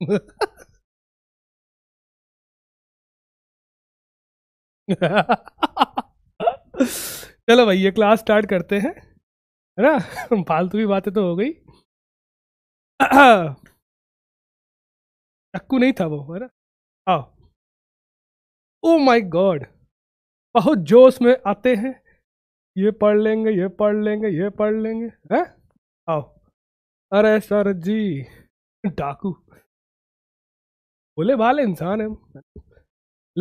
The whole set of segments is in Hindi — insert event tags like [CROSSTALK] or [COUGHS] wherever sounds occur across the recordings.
[LAUGHS] चलो भाई ये क्लास स्टार्ट करते हैं है ना [LAUGHS] फालतू की बातें तो हो गई [CLEARS THROAT] चक्कू नहीं था वो है ना आओ ओ माय गॉड बहुत जोश में आते हैं ये पढ़ लेंगे ये पढ़ लेंगे ये पढ़ लेंगे हैं आओ अरे सर जी डाकू बोले भाले इंसान है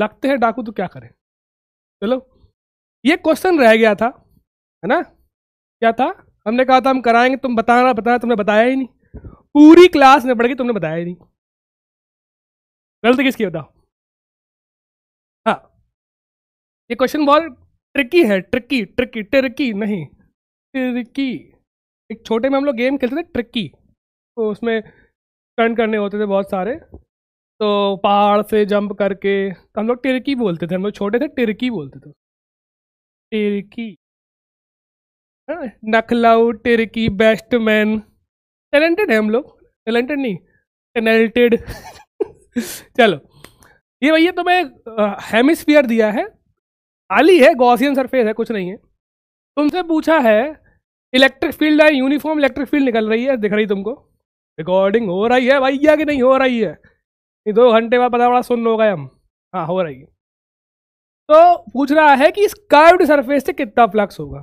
लगते हैं डाकू तो क्या करें चलो ये क्वेश्चन रह गया था है ना क्या था हमने कहा था हम कराएंगे तुम बताना बताना तुमने बताया ही नहीं पूरी क्लास में पढ़ गई तुमने बताया ही नहीं गलती किसकी बताओ हाँ ये क्वेश्चन बहुत ट्रिकी है ट्रिकी ट्रिकी ट्रिकी नहीं ट्रिकी एक छोटे में हम लोग गेम खेलते थे ट्रिकी तो उसमें टर्न करने होते थे बहुत सारे तो पहाड़ से जंप करके तो हम लोग टिरकी बोलते थे हम लोग छोटे थे टिरकी बोलते थे टिरकी हाँ, नखलाउ टिरकी मैन टैलेंटेड है हम लोग टैलेंटेड नहीं टैलेंटेड [LAUGHS] चलो ये भैया तुम्हें हेमिस्फीयर दिया है खाली है गॉसियन सरफेस है कुछ नहीं है तुमसे पूछा है इलेक्ट्रिक फील्ड है यूनिफॉर्म इलेक्ट्रिक फील्ड निकल रही है दिख रही तुमको रिकॉर्डिंग हो रही है भैया कि नहीं हो रही है दो घंटे बाद पता बड़ा सुन गए हम हाँ हो रही तो पूछ रहा है कि इस कर्व्ड सरफेस से कितना फ्लक्स होगा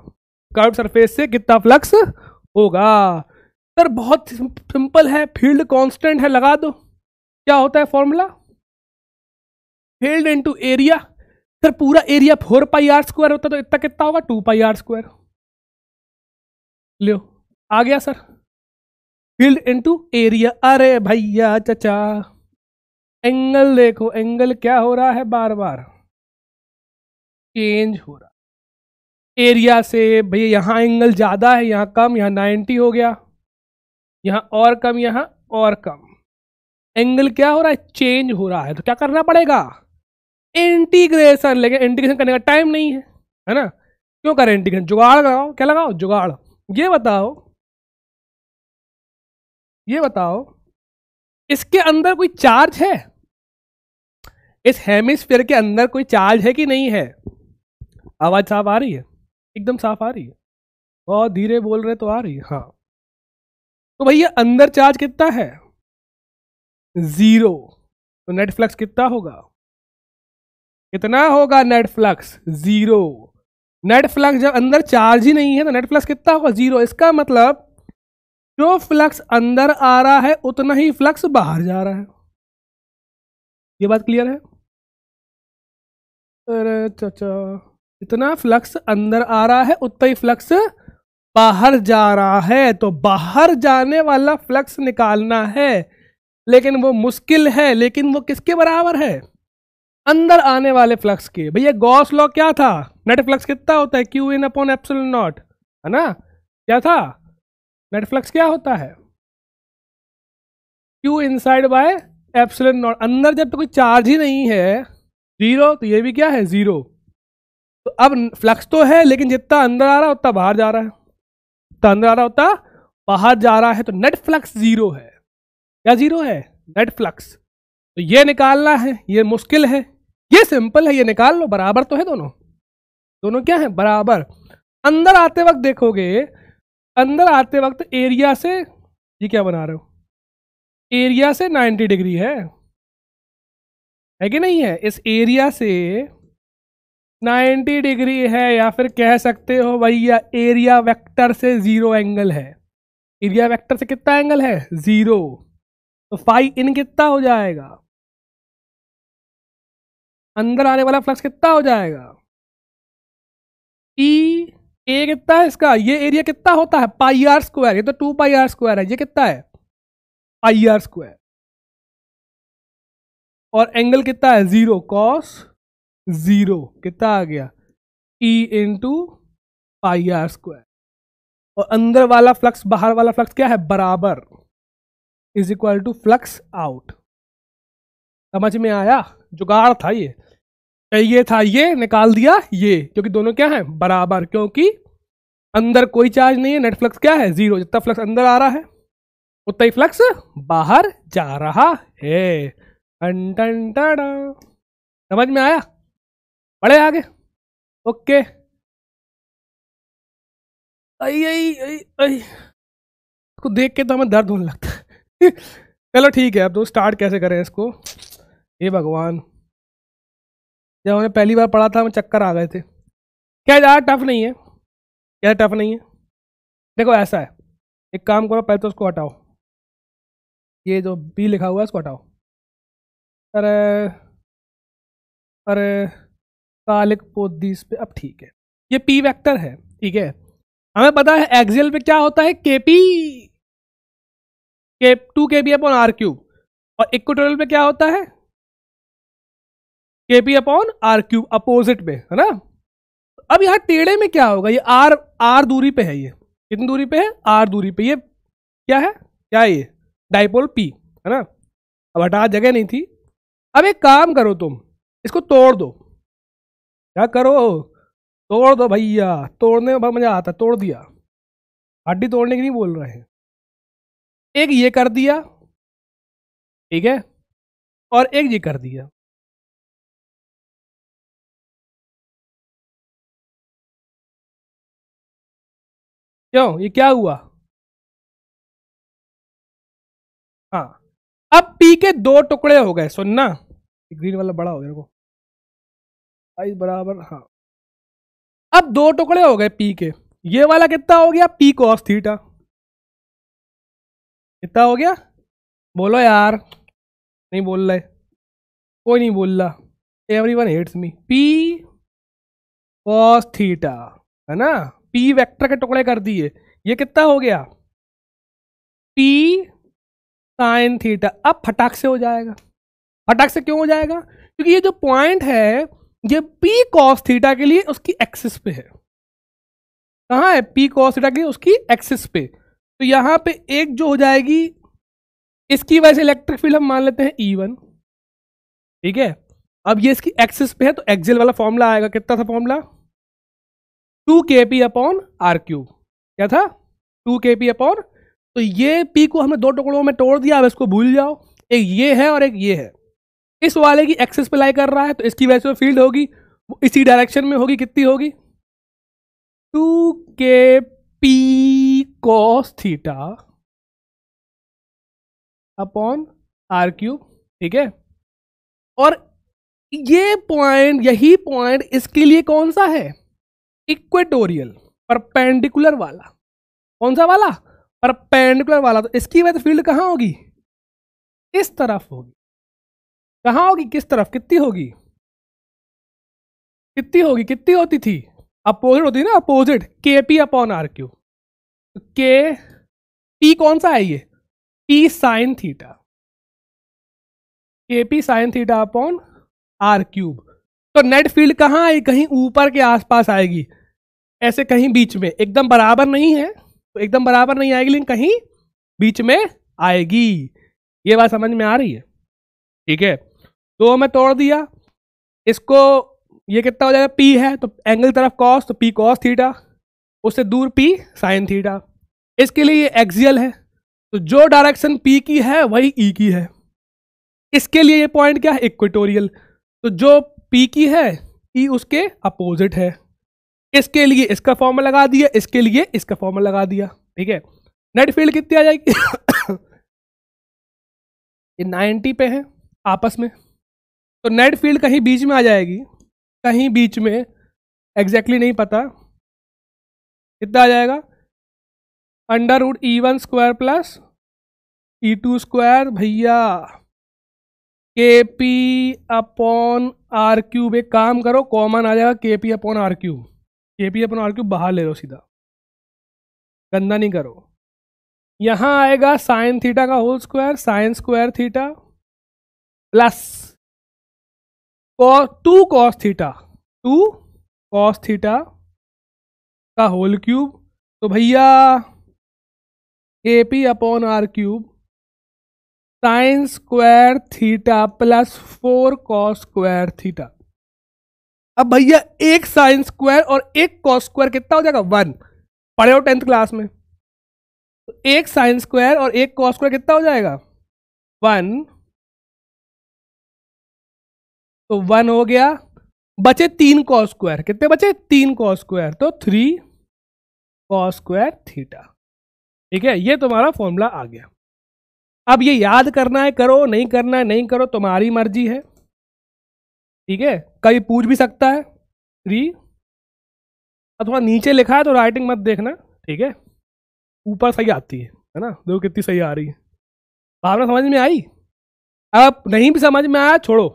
कर्व्ड सरफेस से कितना फ्लक्स होगा सर बहुत सिंपल है फील्ड कांस्टेंट है लगा दो क्या होता है formula field into area sir पूरा area four pi r square होता तो इतना कितना होगा टू पाई आर स्क्वायर लियो आ गया सर फील्ड इनटू एरिया अरे भैया चचा एंगल देखो एंगल क्या हो रहा है बार बार चेंज हो रहा एरिया से भैया यहाँ एंगल ज़्यादा है यहाँ कम यहाँ 90 हो गया यहाँ और कम यहाँ और कम एंगल क्या हो रहा है चेंज हो रहा है तो क्या करना पड़ेगा इंटीग्रेशन लेकिन इंटीग्रेशन करने का टाइम नहीं है है ना क्यों करें इंटीग्रेशन जुगाड़ लगाओ क्या लगाओ जुगाड़ ये बताओ ये बताओ इसके अंदर कोई चार्ज है इस हेमिस्फीयर के अंदर कोई चार्ज है कि नहीं है आवाज साफ आ रही है एकदम साफ आ रही है और धीरे बोल रहे तो आ रही है हाँ तो भैया अंदर चार्ज कितना है जीरो तो नेट फ्लक्स कितना होगा कितना होगा net flux zero net flux जब अंदर चार्ज ही नहीं है तो नेट फ्लक्स कितना होगा जीरो इसका मतलब जो फ्लक्स अंदर आ रहा है उतना ही फ्लक्स बाहर जा रहा है ये बात क्लियर है अरे चाचा जितना फ्लक्स अंदर आ रहा है उतना ही फ्लक्स बाहर जा रहा है तो बाहर जाने वाला फ्लक्स निकालना है लेकिन वो मुश्किल है लेकिन वो किसके बराबर है अंदर आने वाले फ्लक्स के भैया गॉस लॉ क्या था नेट फ्लक्स कितना होता है q in upon epsilon naught है ना क्या था नेट फ्लक्स क्या होता है q inside by epsilon naught अंदर जब तो कोई चार्ज ही नहीं है जीरो तो ये भी क्या है जीरो तो अब फ्लक्स तो है लेकिन जितना अंदर आ रहा उतना बाहर जा रहा है तो अंदर आ रहा होता बाहर जा रहा है तो नेट फ्लक्स जीरो है क्या जीरो है नेट फ्लक्स तो ये निकालना है ये मुश्किल है ये सिंपल है ये निकाल लो बराबर तो है दोनों दोनों क्या है बराबर अंदर आते वक्त देखोगे अंदर आते वक्त एरिया से ये क्या बना रहे हो एरिया से 90 डिग्री है है कि नहीं है इस एरिया से 90 डिग्री है या फिर कह सकते हो भैया एरिया वेक्टर से ज़ीरो एंगल है एरिया वेक्टर से कितना एंगल है ज़ीरो तो फाइव इन कितना हो जाएगा अंदर आने वाला फ्लक्स कितना हो जाएगा ई ए कितना है इसका ये एरिया कितना होता है पाई आर स्क्वायर ये तो टू पाई आर स्क्वायर है ये कितना है पाई आर स्क्वायर और एंगल कितना है जीरो कॉस जीरो कितना आ गया E two pi r square और अंदर वाला फ्लक्स बाहर वाला फ्लक्स क्या है बराबर is equal to flux out समझ में आया जुगाड़ था ये ये था ये निकाल दिया ये क्योंकि दोनों क्या है बराबर क्योंकि अंदर कोई चार्ज नहीं है नेट फ्लक्स क्या है जीरो जितना फ्लक्स अंदर आ रहा है उतना ही फ्लक्स बाहर जा रहा है टन टन टन समझ में आया बड़े आगे ओके आई आई आई आई इसको देख के तो हमें दर्द होने लगता है [LAUGHS] चलो ठीक है अब तो स्टार्ट कैसे करें इसको ये भगवान जब हमने पहली बार पढ़ा था हमें चक्कर आ गए थे क्या ज़्यादा टफ नहीं है क्या टफ नहीं है देखो ऐसा है एक काम करो पहले तो उसको हटाओ ये जो बी लिखा हुआ है उसको हटाओ अरे अरे कालिक पोदीस पे अब ठीक है ये पी वेक्टर है ठीक है हमें पता है एक्सेल पे क्या होता है के पी के two k b upon r cube और इक्वेटोरियल पे क्या होता है k p upon r cube opposite में है ना अब यहाँ टेढ़े में क्या होगा ये आर आर दूरी पे है ये कितनी दूरी पे है आर दूरी पे ये क्या है क्या है ये डाइपोल पी है ना अब हटा जगह नहीं थी अब एक काम करो तुम इसको तोड़ दो क्या करो तोड़ दो भैया तोड़ने में बहुत मज़ा आता तोड़ दिया हड्डी तोड़ने की नहीं बोल रहे हैं एक ये कर दिया ठीक है और एक ये कर दिया क्यों ये क्या हुआ हाँ अब पी के दो टुकड़े हो गए सुनना ग्रीन वाला बड़ा हो गया बराबर हाँ अब दो टुकड़े हो गए पी के ये वाला कितना हो गया पी कॉस थीटा कितना हो गया बोलो यार नहीं बोल रहे कोई नहीं बोल रहा every one hates me p cos theta है ना पी वेक्टर के टुकड़े कर दिए ये कितना हो गया पी साइन थीटा अब फटाक से हो जाएगा फटाक से क्यों हो जाएगा क्योंकि ये जो पॉइंट है ये पी कॉस थीटा के लिए उसकी एक्सिस पे है कहाँ है पी कॉस थीटा के लिए उसकी एक्सिस पे तो यहाँ पे एक जो हो जाएगी इसकी वजह से इलेक्ट्रिक फील्ड हम मान लेते हैं ई e वन ठीक है अब ये इसकी एक्सिस पे है तो एक्सिल वाला फॉर्मूला आएगा कितना था formula two k p upon r cube क्या था टू के पी अपॉन तो ये पी को हमने दो टुकड़ों में तोड़ दिया अब इसको भूल जाओ एक ये है और एक ये है इस वाले की एक्सेस पे लाई कर रहा है तो इसकी वैसे फील्ड होगी वो इसी डायरेक्शन में होगी कितनी होगी two k p cos theta upon r cube ठीक है और ये पॉइंट यही पॉइंट इसके लिए कौन सा है इक्वेटोरियल परपेंडिकुलर वाला कौन सा वाला परपेंडिकुलर वाला तो इसकी वजह फील्ड कहाँ होगी इस तरफ होगी कहाँ होगी किस तरफ कितनी होगी कितनी होगी कितनी होती थी अपोजिट होती है ना opposite k p upon r cube k p कौन सा है ये p sin theta k p sin theta upon r cube तो नेट फील्ड कहाँ आई कहीं ऊपर के आसपास आएगी ऐसे कहीं बीच में एकदम बराबर नहीं है तो एकदम बराबर नहीं आएगी लेकिन कहीं बीच में आएगी ये बात समझ में आ रही है ठीक है दो में तोड़ दिया इसको ये कितना हो जाएगा पी है तो एंगल तरफ कॉस तो पी कॉस थीटा उससे दूर पी साइन थीटा इसके लिए ये एक्सियल है तो जो डायरेक्शन पी की है वही ई e की है इसके लिए ये पॉइंट क्या है इक्वेटोरियल तो जो पी की है ई e उसके अपोजिट है इसके लिए इसका फॉर्म लगा दिया इसके लिए इसका फॉर्म लगा दिया ठीक है नेट फील्ड कितनी आ जाएगी [COUGHS] ये नाइनटी पे है आपस में तो नेट फील्ड कहीं बीच में आ जाएगी कहीं बीच में एग्जैक्टली exactly नहीं पता कितना आ जाएगा under root E one square plus ई टू स्क्वायर भैया k p upon r cube एक काम करो कॉमन आ जाएगा के पी अपॉन आर क्यूब ये भी अपन आर क्यूब बाहर ले लो सीधा गंदा नहीं करो यहाँ आएगा साइन थीटा का whole square sin square theta plus two cos theta two cos theta का होल क्यूब तो भैया a p upon r cube sin square theta plus four cos square theta अब भैया एक साइन स्क्वायर और एक कॉस स्क्वायर कितना हो जाएगा वन पढ़े हो टेंथ क्लास में तो एक साइन स्क्वायर और एक कॉस स्क्वायर कितना हो जाएगा वन तो वन हो गया बचे तीन कॉस स्क्वायर कितने बचे तीन कॉस स्क्वायर तो थ्री कॉस स्क्वायर थीटा ठीक है ये तुम्हारा फॉर्मूला आ गया अब ये याद करना है करो नहीं करना है नहीं करो तुम्हारी मर्जी है ठीक है कभी पूछ भी सकता है री अब थोड़ा नीचे लिखा है तो राइटिंग मत देखना ठीक है ऊपर सही आती है है ना देखो कितनी सही आ रही है भावना समझ में आई अब नहीं भी समझ में आया छोड़ो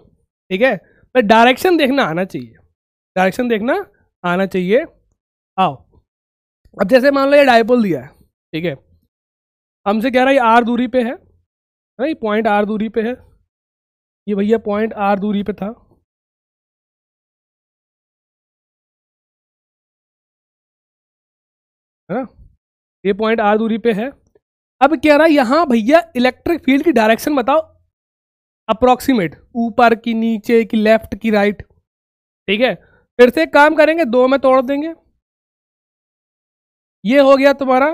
ठीक है पर डायरेक्शन देखना आना चाहिए डायरेक्शन देखना आना चाहिए आओ अब जैसे मान लो ये डायपोल दिया है ठीक है हमसे कह रहा है ये आर दूरी पे है ना ये पॉइंट आर दूरी पे है ये भैया पॉइंट आर दूरी पे था है ना ये पॉइंट आर दूरी पे है अब कह रहा है यहाँ भैया इलेक्ट्रिक फील्ड की डायरेक्शन बताओ अप्रोक्सीमेट ऊपर की नीचे की लेफ्ट की राइट ठीक है फिर से काम करेंगे दो में तोड़ देंगे ये हो गया तुम्हारा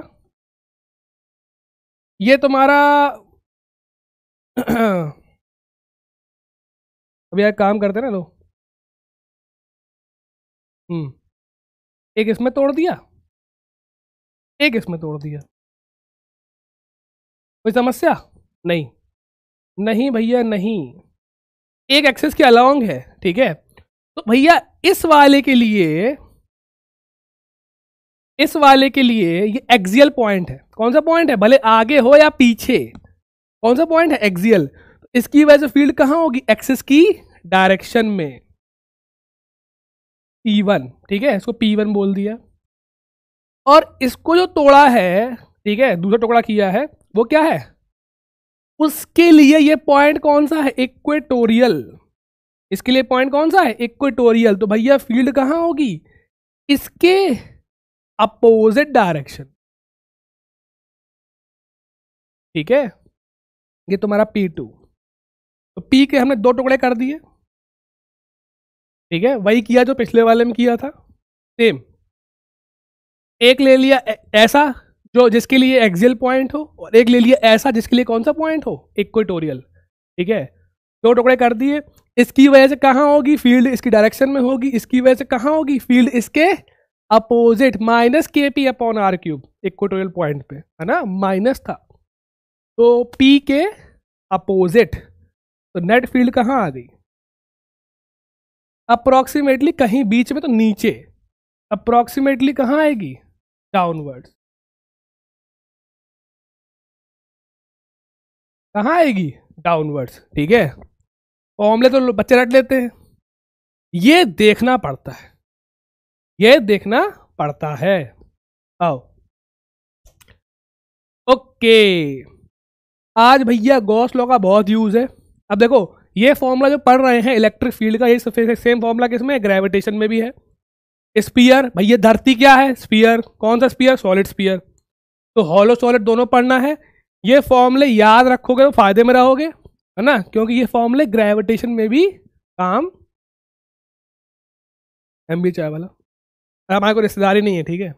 ये तुम्हारा [CLEARS THROAT] अब यार काम करते ना दो हम्म एक इसमें तोड़ दिया एक इसमें तोड़ दिया कोई समस्या नहीं नहीं भैया नहीं एक एक्सेस की अलॉन्ग है ठीक है तो भैया इस वाले के लिए इस वाले के लिए ये एक्सियल पॉइंट है कौन सा पॉइंट है भले आगे हो या पीछे कौन सा पॉइंट है एक्सियल इसकी वजह से फील्ड कहां होगी एक्सिस की डायरेक्शन में पी वन ठीक है इसको पी वन बोल दिया और इसको जो तोड़ा है ठीक है दूसरा टुकड़ा किया है वो क्या है उसके लिए ये पॉइंट कौन सा है इक्वेटोरियल इसके लिए पॉइंट कौन सा है इक्वेटोरियल तो भैया फील्ड कहाँ होगी इसके अपोजिट डायरेक्शन ठीक है ये तुम्हारा P2 तो P के हमने दो टुकड़े कर दिए ठीक है वही किया जो पिछले वाले में किया था सेम एक ले लिया ऐसा जो जिसके लिए एक्सियल पॉइंट हो और एक ले लिया ऐसा जिसके लिए कौन सा पॉइंट हो इक्वेटोरियल ठीक है दो टुकड़े कर दिए इसकी वजह से कहाँ होगी फील्ड इसकी डायरेक्शन में होगी इसकी वजह से कहाँ होगी फील्ड इसके opposite minus k p upon r cube equatorial point पे है ना माइनस था तो पी के अपोजिट तो नेट फील्ड कहाँ आ गई अप्रॉक्सीमेटली कहीं बीच में तो नीचे अप्रॉक्सीमेटली कहाँ आएगी डाउनवर्ड्स कहाँ आएगी डाउनवर्ड्स ठीक है फॉर्मले तो, तो बच्चे रट लेते हैं ये देखना पड़ता है ये देखना पड़ता है आओ ओके आज भैया गॉस लॉ का बहुत यूज है अब देखो ये फॉर्मूला जो पढ़ रहे हैं इलेक्ट्रिक फील्ड का ये सेम फॉर्मूला किसमें ग्रेविटेशन में भी है स्पीयर भैया धरती क्या है स्पीयर कौन सा स्पीयर सॉलिड स्पीयर तो हॉलो सॉलिड दोनों पढ़ना है ये फॉर्मूले याद रखोगे तो फायदे में रहोगे है ना क्योंकि ये फॉर्मूले ग्रेविटेशन में भी काम एम बी चाय वाला हमारे को रिश्तेदारी नहीं है ठीक है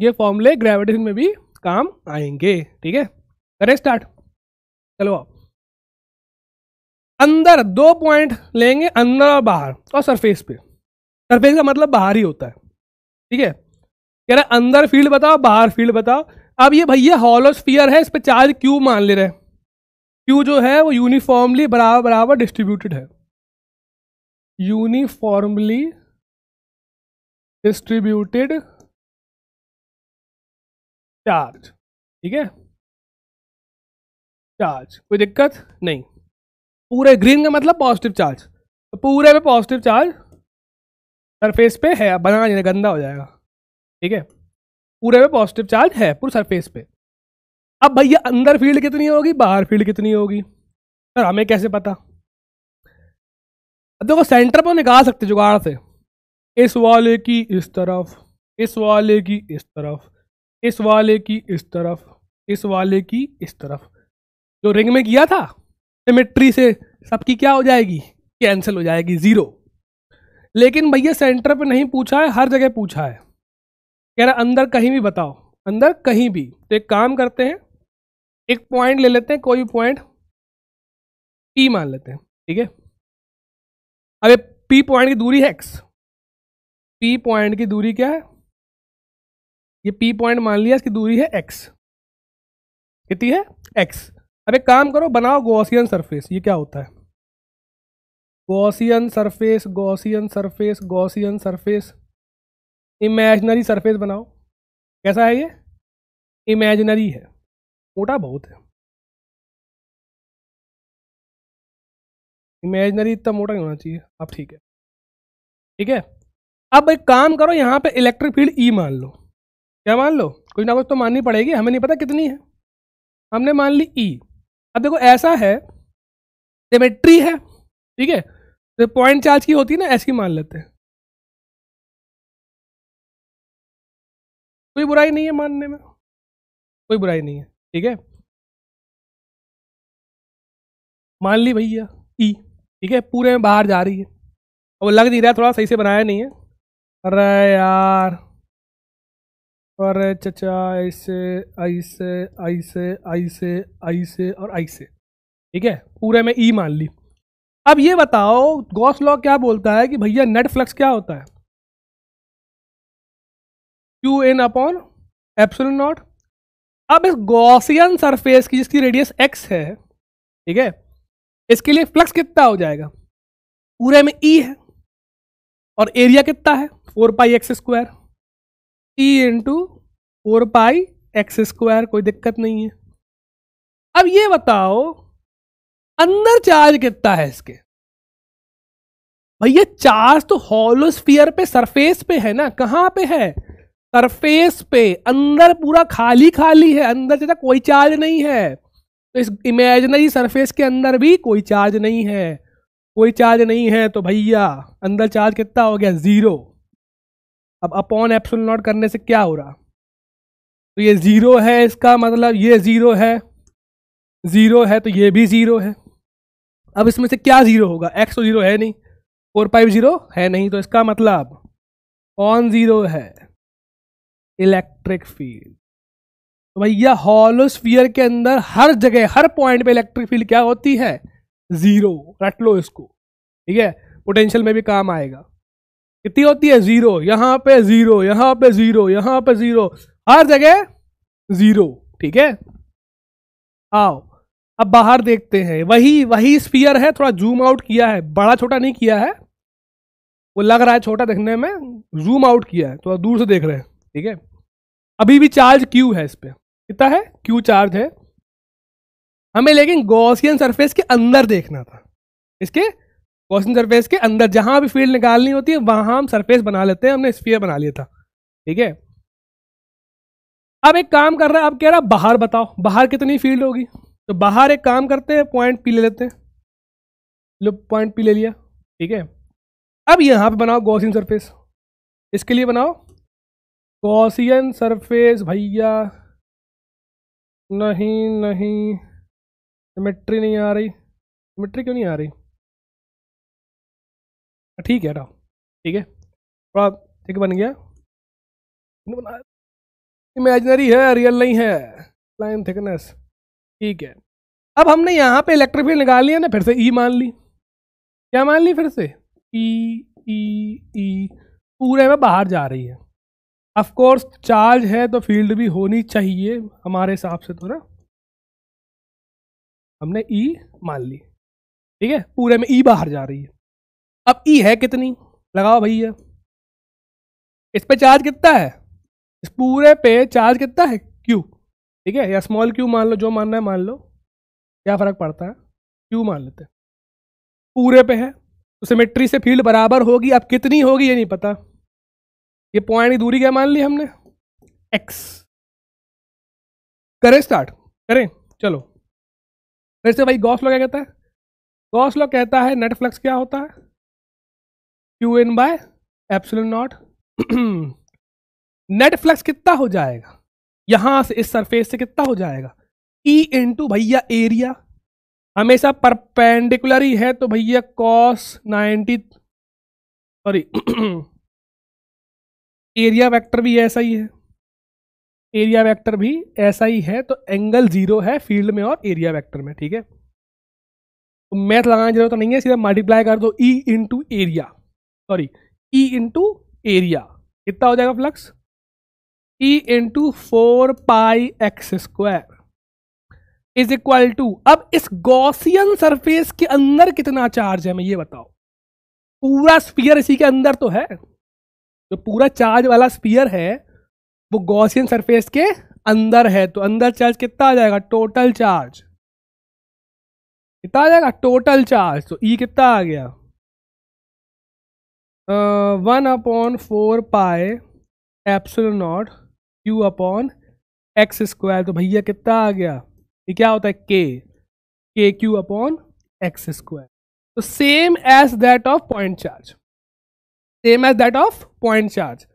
ये फॉर्मूले ग्रेविटेशन में भी काम आएंगे ठीक है करें स्टार्ट चलो आप अंदर दो पॉइंट लेंगे अंदर और बाहर और सरफेस पे सरफेस का मतलब बाहर ही होता है ठीक है कह रहे अंदर फील्ड बताओ बाहर फील्ड बताओ अब ये भैया हॉलोस्फियर है इस पर चार्ज क्यू मान ले रहे हैं क्यू जो है वो यूनिफॉर्मली बराबर बराबर डिस्ट्रीब्यूटेड है यूनिफॉर्मली डिस्ट्रीब्यूटेड चार्ज ठीक है चार्ज कोई दिक्कत नहीं पूरे ग्रीन का मतलब पॉजिटिव चार्ज तो पूरे में पॉजिटिव चार्ज सरफेस पे है बनाना नहीं गंदा हो जाएगा ठीक है पूरे में पॉजिटिव चार्ज है पूरे सरफेस पे अब भैया अंदर फील्ड कितनी होगी बाहर फील्ड कितनी होगी सर हमें कैसे पता अब देखो सेंटर पर निकाल सकते जुगाड़ से इस वाले की इस तरफ इस वाले की इस तरफ इस वाले की इस तरफ इस वाले की इस तरफ जो रिंग में किया था सिमेट्री से सबकी क्या हो जाएगी कैंसिल हो जाएगी ज़ीरो लेकिन भैया सेंटर पे नहीं पूछा है हर जगह पूछा है कह रहा अंदर कहीं भी बताओ अंदर कहीं भी तो एक काम करते हैं एक पॉइंट ले लेते हैं कोई भी पॉइंट पी मान लेते हैं ठीक है अब पी पॉइंट की दूरी है एक्स पी पॉइंट की दूरी क्या है ये पी पॉइंट मान लिया इसकी दूरी है एक्स कितनी है एक्स अब एक काम करो बनाओ गोसियन सरफेस ये क्या होता है Gaussian surface Gaussian surface Gaussian surface imaginary surface बनाओ कैसा है ये इमेजनरी है मोटा बहुत है इमेजनरी इतना मोटा नहीं होना चाहिए अब ठीक है ठीक है अब एक काम करो यहाँ पे इलेक्ट्रिक फील्ड ई मान लो क्या मान लो कुछ ना कुछ तो माननी पड़ेगी हमें नहीं पता कितनी है हमने मान ली ई e। अब देखो ऐसा है सिमेट्री है ठीक है तो पॉइंट चार्ज की होती है ना ऐसी मान लेते हैं कोई बुराई नहीं है मानने में कोई बुराई नहीं है ठीक है मान ली भैया ई e, ठीक है पूरे में बाहर जा रही है और वो लग नहीं रहा थोड़ा सही से बनाया नहीं है अरे यार और चचा ऐसे ऐसे ऐसे ऐसे ऐसे और ऐसे ठीक है पूरे में ई मान ली अब ये बताओ गॉस लॉ क्या बोलता है कि भैया नेट फ्लक्स क्या होता है q in upon epsilon naught अब इस गॉसियन सरफेस की जिसकी रेडियस एक्स है ठीक है इसके लिए फ्लक्स कितना हो जाएगा पूरे में ई e है और एरिया कितना है four pi x square t into four pi x square कोई दिक्कत नहीं है अब ये बताओ अंदर चार्ज कितना है इसके भैया चार्ज तो हॉलोस्फियर पे सरफेस पे है ना कहाँ पे है सरफेस पे अंदर पूरा खाली खाली है अंदर जैसा तो कोई चार्ज नहीं है तो इस इमेजनरी सरफेस के अंदर भी कोई चार्ज नहीं है कोई चार्ज नहीं है तो भैया अंदर चार्ज कितना हो गया जीरो अब अपॉन एप्सल नॉट करने से क्या हो रहा तो ये ज़ीरो है इसका मतलब ये ज़ीरो है ज़ीरो है तो ये भी ज़ीरो है अब इसमें से क्या ज़ीरो होगा एक्स तो ज़ीरो है नहीं फोर फाइव ज़ीरो है नहीं तो इसका मतलब ऑन ज़ीरो है इलेक्ट्रिक फील्ड तो भैया हॉलोस्फीयर के अंदर हर जगह हर पॉइंट पे इलेक्ट्रिक फील्ड क्या होती है ज़ीरो रट लो इसको ठीक है पोटेंशियल में भी काम आएगा कितनी होती है जीरो यहां पे जीरो यहां पे जीरो यहां पे जीरो हर जगह जीरो ठीक है आओ अब बाहर देखते हैं वही वही स्पीयर है थोड़ा जूम आउट किया है बड़ा छोटा नहीं किया है वो लग रहा है छोटा देखने में जूम आउट किया है थोड़ा तो दूर से देख रहे हैं ठीक है अभी भी चार्ज क्यू है इस पर कितना है क्यू चार्ज है हमें लेकिन गौसियन सरफेस के अंदर देखना था इसके क्वेश्चन सरफेस के अंदर जहाँ भी फील्ड निकालनी होती है वहाँ हम सरफेस बना लेते हैं हमने स्पीयर बना लिया था ठीक है अब एक काम कर रहा है अब कह रहा है बाहर बताओ बाहर कितनी फील्ड होगी तो बाहर एक काम करते हैं पॉइंट पी ले लेते हैं लो पॉइंट पी ले लिया ठीक है अब यहाँ पे बनाओ गॉसियन सरफेस इसके लिए बनाओ गॉसियन सरफेस भैया नहीं नहीं सिमेट्री नहीं आ रही सिमेट्री क्यों नहीं आ रही ठीक है हटाओ ठीक है थोड़ा ठीक बन गया इमेजनरी है रियल नहीं है लाइन थिकनेस ठीक है अब हमने यहाँ पे इलेक्ट्रिक फील्ड निकाल लिया ना फिर से ई e मान ली क्या मान ली फिर से ई ई ई पूरे में बाहर जा रही है ऑफ कोर्स चार्ज है तो फील्ड भी होनी चाहिए हमारे हिसाब से तो ना हमने ई e मान ली ठीक है पूरे में ई e बाहर जा रही है अब ई है कितनी लगाओ भैया इस पे चार्ज कितना है इस पूरे पे चार्ज कितना है क्यू ठीक है या स्मॉल क्यू मान लो जो मानना है मान लो क्या फ़र्क पड़ता है क्यू मान लेते हैं पूरे पे है तो सिमेट्री से फील्ड बराबर होगी अब कितनी होगी ये नहीं पता ये पॉइंट की दूरी क्या मान ली हमने एक्स करें स्टार्ट करें चलो फिर से भाई गॉस लॉ क्या कहता है गॉस लॉ कहता है नेट फ्लक्स क्या होता है q in by epsilon naught net flux कितना हो जाएगा यहां से इस सरफेस से कितना हो जाएगा ई e इन भैया एरिया हमेशा परपेंडिकुलर ही है तो भैया कॉस 90 सॉरी एरिया वेक्टर भी ऐसा ही है एरिया वेक्टर भी ऐसा ही है तो एंगल जीरो है फील्ड में और एरिया वेक्टर में ठीक है तो मैथ लगाने जरूरत तो नहीं है सीधा मल्टीप्लाई कर दो E into area sorry E into area कितना हो जाएगा flux E into four pi x square is equal to अब इस गॉसियन सरफेस के अंदर कितना चार्ज है मैं ये बताओ पूरा स्पीयर इसी के अंदर तो है जो पूरा चार्ज वाला स्पीयर है वो गॉसियन सरफेस के अंदर है तो अंदर चार्ज कितना आ जाएगा टोटल चार्ज कितना आ जाएगा टोटल चार्ज तो ई e कितना आ गया one upon four pi epsilon naught q upon x square तो भैया कितना आ गया ये क्या होता है के k q upon x square तो same as that of point charge same as that of point charge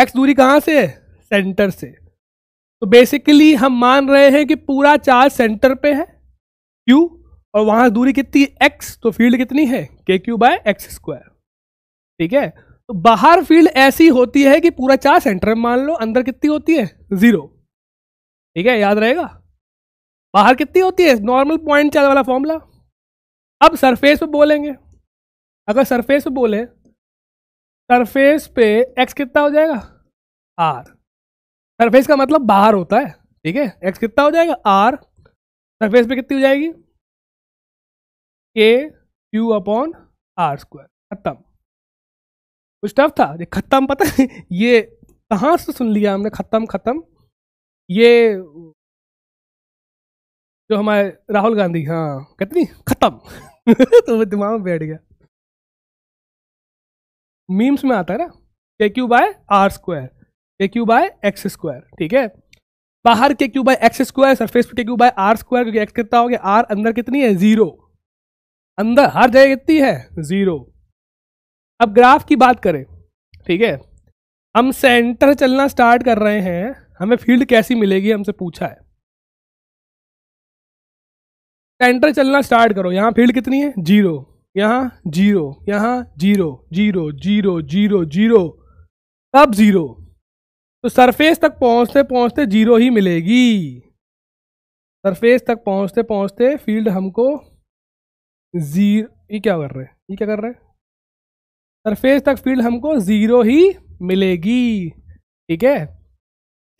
x दूरी कहाँ से है सेंटर से तो बेसिकली हम मान रहे हैं कि पूरा चार्ज सेंटर पे है क्यू और वहाँ दूरी कितनी एक्स तो फील्ड कितनी है k q by x square ठीक है तो बाहर फील्ड ऐसी होती है कि पूरा चार सेंटर में मान लो अंदर कितनी होती है जीरो ठीक है याद रहेगा बाहर कितनी होती है नॉर्मल पॉइंट चार वाला फॉर्मूला अब सरफेस पे बोलेंगे अगर सरफेस पे बोले सरफेस पे एक्स कितना हो जाएगा आर सरफेस का मतलब बाहर होता है ठीक है एक्स कितना हो जाएगा आर सरफेस पे कितनी हो जाएगी k q upon r square खत्म कुछ टफ था ये खत्म पता है ये कहाँ से सुन लिया हमने खत्म खत्म ये जो हमारे राहुल गांधी हाँ कहते नहीं खत्म [LAUGHS] तो वो दिमाग में बैठ गया मीम्स में आता है ना k q by r square k q by x square ठीक है बाहर k q by x square surface पे k q by r square क्योंकि एक्स कितना हो गया आर अंदर कितनी है जीरो अंदर हर जगह कितनी है जीरो अब ग्राफ की बात करें ठीक है हम सेंटर चलना स्टार्ट कर रहे हैं हमें फील्ड कैसी मिलेगी हमसे पूछा है सेंटर चलना स्टार्ट करो यहाँ फील्ड कितनी है जीरो यहाँ जीरो यहाँ zero zero zero zero zero तब जीरो तो सरफेस तक पहुँचते पहुँचते जीरो ही मिलेगी सरफेस तक पहुँचते पहुँचते फील्ड हमको जीरो ये क्या कर रहे हैं ये क्या कर रहे हैं सरफेस तक फील्ड हमको ज़ीरो ही मिलेगी ठीक है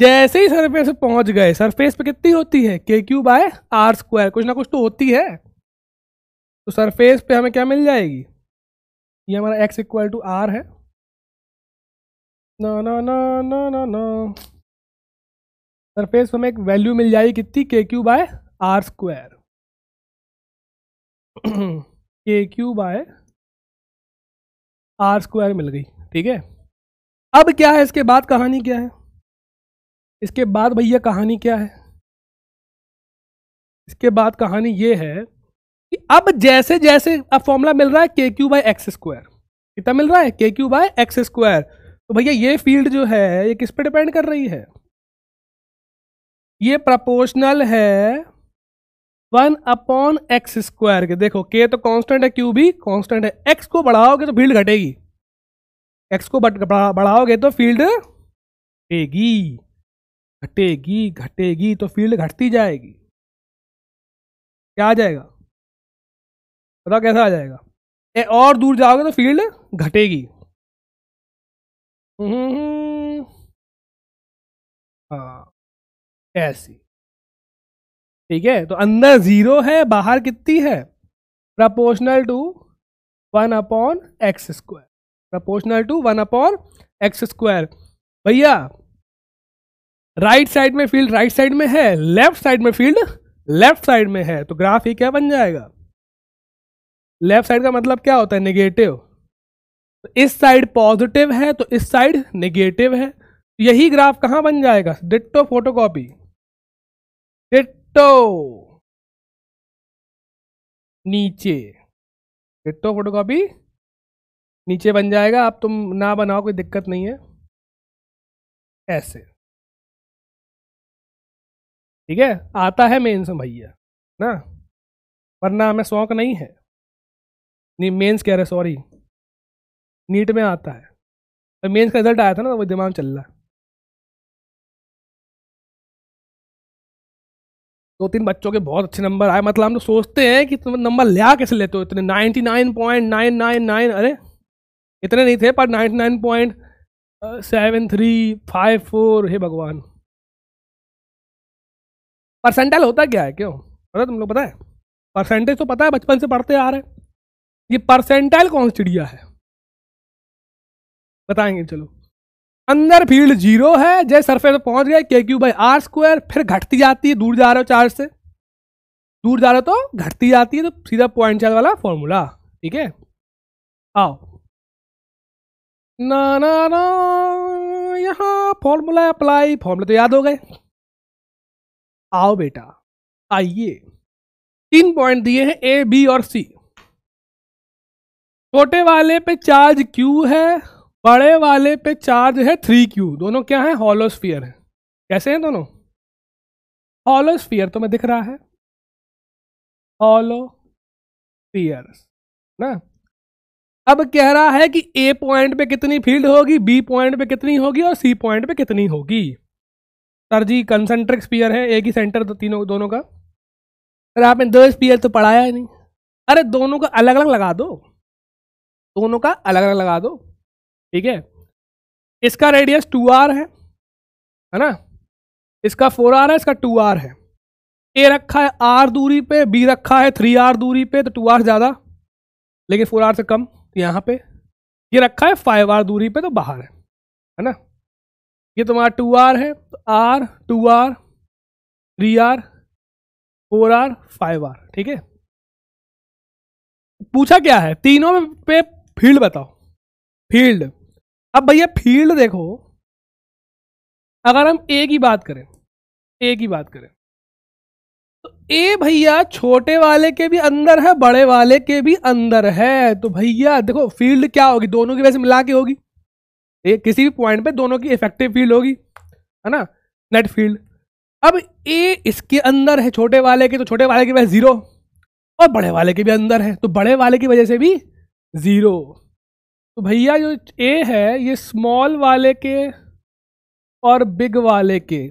जैसे ही सरफेस पे पहुंच गए सरफेस पे कितनी होती है k q by r square कुछ ना कुछ तो होती है तो सरफेस पे हमें क्या मिल जाएगी ये हमारा एक्स इक्वल टू आर है ना ना ना ना ना ना सरफेस पे हमें एक वैल्यू मिल जाएगी कितनी k q by r square k q by r square मिल गई ठीक है अब क्या है इसके बाद कहानी क्या है इसके बाद भैया कहानी क्या है इसके बाद कहानी ये है कि अब जैसे जैसे अब फॉर्मूला मिल रहा है k Q by x square कितना मिल रहा है k Q by x square तो भैया ये फील्ड जो है ये किस पे डिपेंड कर रही है ये प्रपोर्शनल है वन अपॉन एक्स स्क्वायर के देखो के तो कांस्टेंट है क्यू भी कांस्टेंट है एक्स को बढ़ाओगे तो फील्ड घटेगी एक्स को बढ़ाओगे तो फील्ड घटेगी घटेगी घटेगी तो फील्ड घटती जाएगी क्या आ जाएगा बताओ कैसा आ जाएगा ए, और दूर जाओगे तो फील्ड घटेगी हम्म, हम्म, हम्म। हाँ ऐसी ठीक है तो अंदर जीरो है बाहर कितनी है proportional to one upon x square proportional to one upon x square भैया राइट साइड में फील्ड राइट साइड में है लेफ्ट साइड में फील्ड लेफ्ट साइड में है तो ग्राफ ये क्या बन जाएगा लेफ्ट साइड का मतलब क्या होता है नेगेटिव तो इस साइड पॉजिटिव है तो इस साइड नेगेटिव है तो यही ग्राफ कहाँ बन जाएगा डिट्टो फोटोकॉपी डिट डिट्टो नीचे डिट्टो फोटो कॉपी नीचे बन जाएगा आप तुम ना बनाओ कोई दिक्कत नहीं है ऐसे ठीक है आता है मेंस में भैया ना वरना हमें शौक नहीं है नहीं मेंस कह रहे सॉरी नीट में आता है तो मेंस का रिजल्ट आया था ना तो वो दिमाग चल रहा है दो तीन बच्चों के बहुत अच्छे नंबर आए मतलब हम तो सोचते हैं कि तुम नंबर लिया कैसे लेते हो इतने ninety nine point nine nine nine अरे इतने नहीं थे पर ninety nine point seven three five four हे भगवान परसेंटाइल होता क्या है क्यों पता तुम लोग पता है परसेंटेज तो पता है बचपन से पढ़ते आ रहे हैं ये परसेंटाइल कौन सी चिड़िया है बताएंगे चलो अंदर फील्ड जीरो है जय सरफेस पर पहुंच गए के क्यू बाई आर स्क्वायर फिर घटती जाती है दूर जा रहे हो चार्ज से दूर जा रहे हो तो घटती जाती है तो सीधा पॉइंट चार्ज वाला फॉर्मूला ठीक है आओ ना ना ना यहाँ फॉर्मूला अप्लाई फॉर्मूला तो याद हो गए आओ बेटा आइए तीन पॉइंट दिए हैं ए बी और सी छोटे वाले पे चार्ज क्यू है बड़े वाले पे चार्ज है थ्री क्यू दोनों क्या है हॉलोस्फियर है कैसे हैं दोनों हॉलोस्फियर तो मैं दिख रहा है हॉलोस्फियर ना अब कह रहा है कि ए पॉइंट पे कितनी फील्ड होगी बी पॉइंट पे कितनी होगी और सी पॉइंट पे कितनी होगी सर जी कंसेंट्रिक स्पीयर है एक ही सेंटर तो तीनों दोनों का अरे आपने दो स्पीयर तो पढ़ाया ही नहीं अरे दोनों का अलग अलग लगा दो दोनों का अलग अलग लगा दो ठीक है इसका रेडियस टू आर है है ना इसका फोर आर है इसका टू आर है ए रखा है आर दूरी पे बी रखा है थ्री आर दूरी पे तो टू आर ज़्यादा लेकिन फोर आर से कम तो यहाँ पे ये रखा है फाइव आर दूरी पे तो बाहर है है ना ये तुम्हारा टू आर है तो r two r three r four r five r ठीक है पूछा क्या है तीनों पे फील्ड बताओ फील्ड अब भैया फील्ड देखो अगर हम ए की बात करें ए की बात करें तो ए भैया छोटे वाले के भी अंदर है बड़े वाले के भी अंदर है तो भैया देखो फील्ड क्या होगी दोनों की वजह से मिला के होगी ये किसी भी पॉइंट पे दोनों की इफेक्टिव फील्ड होगी है ना नेट फील्ड अब ए इसके अंदर है छोटे वाले के तो छोटे वाले की वजह जीरो और बड़े वाले के भी अंदर है तो बड़े वाले की वजह से भी जीरो तो भैया जो ए है ये स्मॉल वाले के और बिग वाले के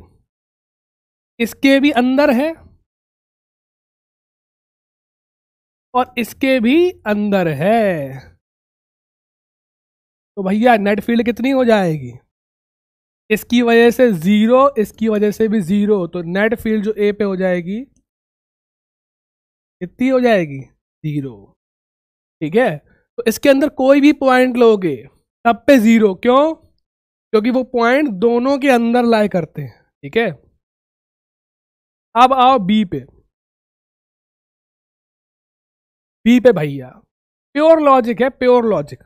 इसके भी अंदर है और इसके भी अंदर है तो भैया नेट फील्ड कितनी हो जाएगी इसकी वजह से ज़ीरो इसकी वजह से भी ज़ीरो तो नेट फील्ड जो ए पे हो जाएगी कितनी हो जाएगी ज़ीरो ठीक है तो इसके अंदर कोई भी पॉइंट लोगे तब पे ज़ीरो क्यों क्योंकि वो पॉइंट दोनों के अंदर लाए करते हैं ठीक है अब आओ बी पे बी पे भैया प्योर लॉजिक है प्योर लॉजिक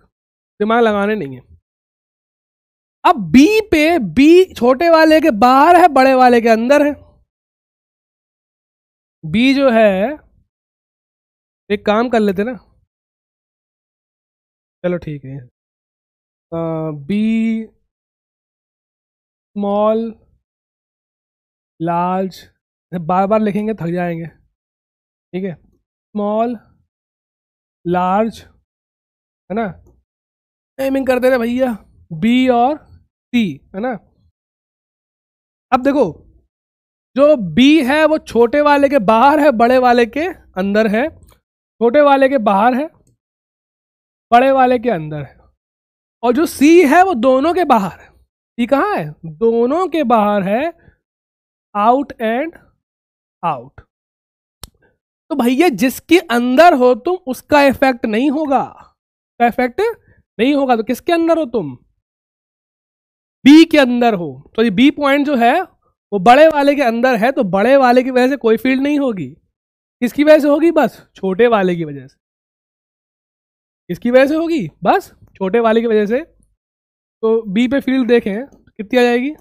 दिमाग लगाने नहीं है अब बी पे बी छोटे वाले के बाहर है बड़े वाले के अंदर है बी जो है एक काम कर लेते ना चलो ठीक है बी स्मॉल लार्ज बार बार लिखेंगे थक जाएंगे ठीक है स्मॉल लार्ज है ना नेमिंग करते रहे भैया बी और सी है ना अब देखो जो बी है वो छोटे वाले के बाहर है बड़े वाले के अंदर है छोटे वाले के बाहर है बड़े वाले के अंदर है और जो सी है वो दोनों के बाहर है सी कहाँ है दोनों के बाहर है आउट एंड आउट तो भैया जिसके अंदर हो तुम उसका इफेक्ट नहीं होगा उसका इफेक्ट नहीं होगा तो किसके अंदर हो तुम बी के अंदर हो तो ये बी पॉइंट जो है वो बड़े वाले के अंदर है तो बड़े वाले की वजह से कोई फील्ड नहीं होगी किसकी वजह से होगी बस छोटे वाले की वजह से इसकी वजह से होगी बस छोटे वाले की वजह से तो बी पे फील्ड देखें कितनी आ जाएगी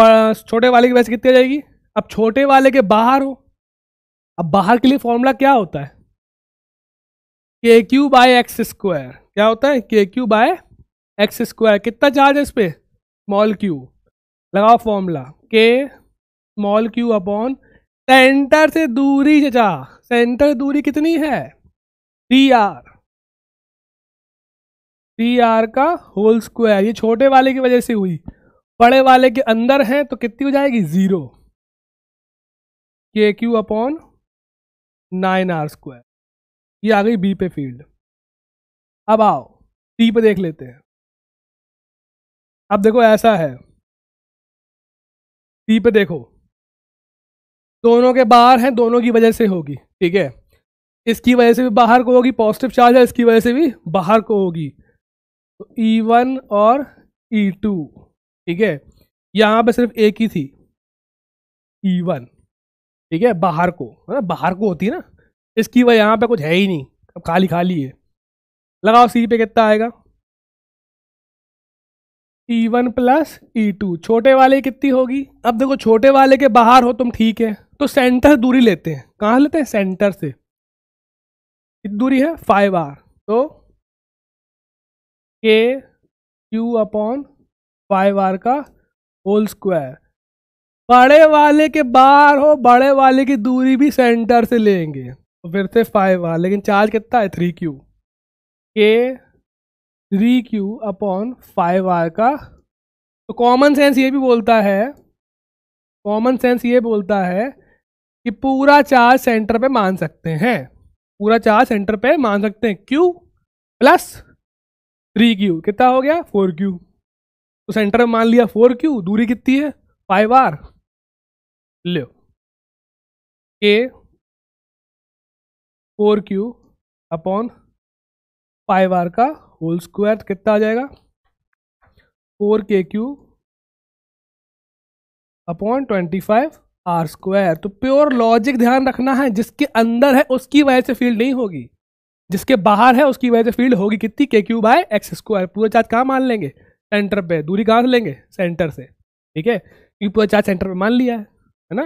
और छोटे वाले की वजह से कितनी आ जाएगी अब छोटे वाले के बाहर हो अब बाहर के लिए फॉर्मूला क्या होता है k q by x square क्या होता है k q by x square कितना चार्ज है इस पर स्मॉल क्यू लगाओ formula k small q upon centre से दूरी चचा सेंटर दूरी कितनी है पी आर पी आर का होल स्क्वायर ये छोटे वाले की वजह से हुई बड़े वाले के अंदर है तो कितनी हो जाएगी zero k q upon nine r square ये आ गई बी पे फील्ड अब आओ टी पे देख लेते हैं अब देखो ऐसा है टी पे देखो दोनों के बाहर हैं दोनों की वजह से होगी ठीक है इसकी वजह से भी बाहर को होगी पॉजिटिव चार्ज है इसकी वजह से भी बाहर को होगी तो ई e वन और ई e टू ठीक है यहाँ पे सिर्फ एक ही थी ई e वन ठीक है बाहर को है मतलब ना बाहर को होती ना इसकी वजह यहाँ पे कुछ है ही नहीं अब खाली खाली है लगाओ सी पे कितना आएगा ई वन प्लस ई टू छोटे वाले कितनी होगी अब देखो छोटे वाले के बाहर हो तुम ठीक है तो सेंटर दूरी लेते हैं कहाँ लेते हैं सेंटर से कितनी दूरी है फाइव आर तो k q upon five r का होल स्क्वायर बड़े वाले के बाहर हो बड़े वाले की दूरी भी सेंटर से लेंगे तो फिर से फाइव आर लेकिन चार्ज कितना है three q k three q upon five r का तो कॉमन सेंस ये भी बोलता है कॉमन सेंस ये बोलता है कि पूरा चार्ज सेंटर पे मान सकते हैं पूरा चार्ज सेंटर पे मान सकते हैं क्यू प्लस थ्री क्यू कितना हो गया फोर क्यू तो सेंटर में मान लिया फोर क्यू दूरी कितनी है फाइव आर लो k four q upon five r का होल स्क्वायर कितना आ जाएगा four k q upon twenty five r square तो प्योर लॉजिक ध्यान रखना है जिसके अंदर है उसकी वजह से फील्ड नहीं होगी जिसके बाहर है उसकी वजह से फील्ड होगी कितनी k q by x square पूरा चार्ज कहाँ मान लेंगे सेंटर पे दूरी कहाँ से लेंगे सेंटर से ठीक है क्योंकि पूरा चार्ज सेंटर पे मान लिया है है ना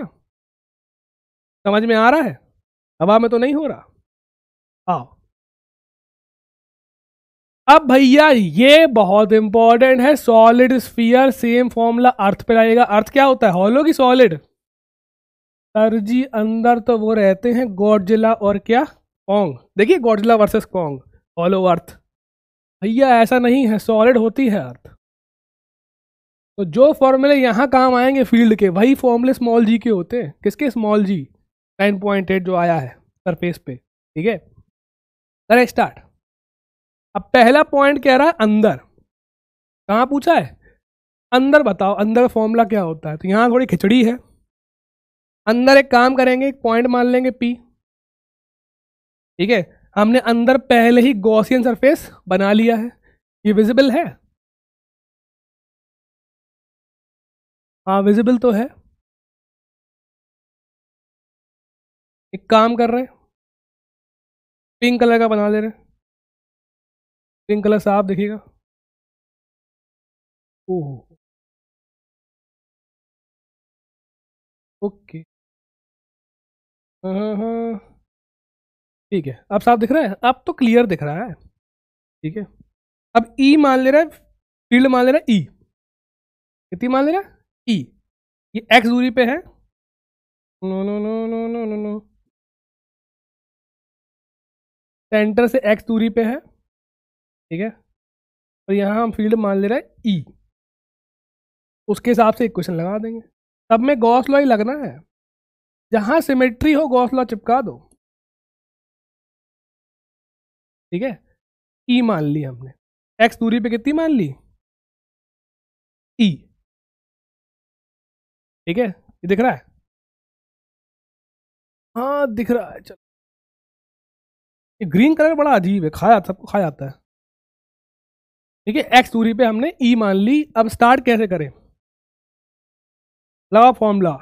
समझ में आ रहा है हवा में तो नहीं हो रहा आओ अब भैया ये बहुत इंपॉर्टेंट है solid sphere same formula earth पे आएगा अर्थ क्या होता है हॉलो की सॉलिड तरजी जी अंदर तो वो रहते हैं गौडजिला और क्या कॉन्ग देखिए Godzilla versus Kong all over earth भैया ऐसा नहीं है सॉलिड होती है अर्थ तो जो फॉर्मूले यहाँ काम आएंगे फील्ड के वही फॉर्मूले स्मॉल जी के होते हैं किसके small g nine point eight जो आया है सरफेस पे ठीक है करें स्टार्ट अब पहला पॉइंट कह रहा है अंदर कहाँ पूछा है अंदर बताओ अंदर फॉर्मूला क्या होता है तो यहाँ थोड़ी खिचड़ी है अंदर एक काम करेंगे एक पॉइंट मान लेंगे पी ठीक है हमने अंदर पहले ही गॉसियन सरफेस बना लिया है ये विजिबल है हाँ विजिबल तो है एक काम कर रहे हैं पिंक कलर का बना दे रहे हैं पिंक कलर साफ दिखेगा ओह ओके हम्म, ठीक है अब साफ दिख रहा है अब तो क्लियर दिख रहा है ठीक है अब ई e मान ले रहा है फील्ड मान ले रहा है ई e। कितनी मान ले रहा है ई e। ये एक्स दूरी पे है no no no no no no no centre से एक्स दूरी पे है ठीक है और यहाँ हम फील्ड मान ले रहे हैं ई उसके हिसाब से इक्वेशन लगा देंगे तब में गॉस लॉ ही लगना है जहां सिमेट्री हो गॉस लॉ चिपका दो ठीक है ई e मान ली हमने एक्स दूरी पे कितनी मान ली ई e। ठीक है ये दिख रहा है हाँ दिख रहा है चलो ये ग्रीन कलर बड़ा अजीब है खाया सबको खा जाता है ठीक है एक्स दूरी पे हमने ई e मान ली अब स्टार्ट कैसे करें लगा फॉर्मूला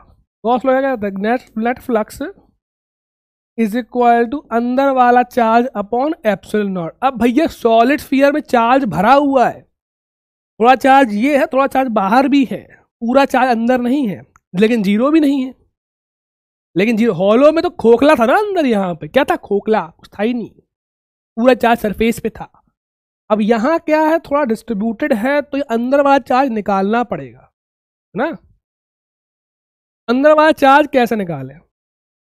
क्या कहता है net net flux is equal to अंदर वाला चार्ज अपॉन एप्सल नॉट अब भैया सॉलिड फियर में चार्ज भरा हुआ है थोड़ा चार्ज ये है थोड़ा चार्ज बाहर भी है पूरा चार्ज अंदर नहीं है लेकिन जीरो भी नहीं है लेकिन जीरो हॉलो में तो खोखला था ना अंदर यहाँ पे क्या था खोखला कुछ था ही नहीं पूरा चार्ज सरफेस पे था अब यहाँ क्या है थोड़ा डिस्ट्रीब्यूटेड है तो ये अंदर वाला चार्ज निकालना पड़ेगा है ना अंदर वाला चार्ज कैसे निकालें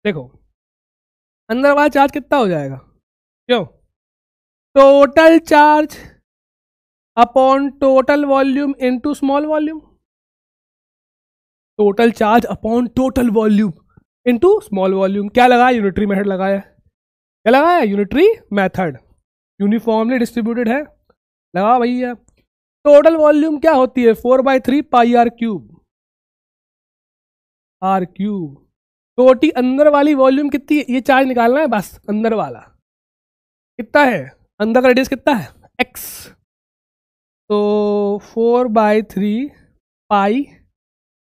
देखो अंदर वाला चार्ज कितना हो जाएगा क्यों total charge upon total volume into small volume total charge upon total volume into small volume क्या लगाया यूनिटरी मेथड लगाया क्या लगाया यूनिटरी मेथड यूनिफॉर्मली डिस्ट्रीब्यूटेड है लगा भैया टोटल वॉल्यूम क्या होती है four by three pi r cube r cube टोटी अंदर वाली वॉल्यूम कितनी ये चार्ज निकालना है बस अंदर वाला कितना है अंदर का रेडियस कितना है एक्स तो four by three pi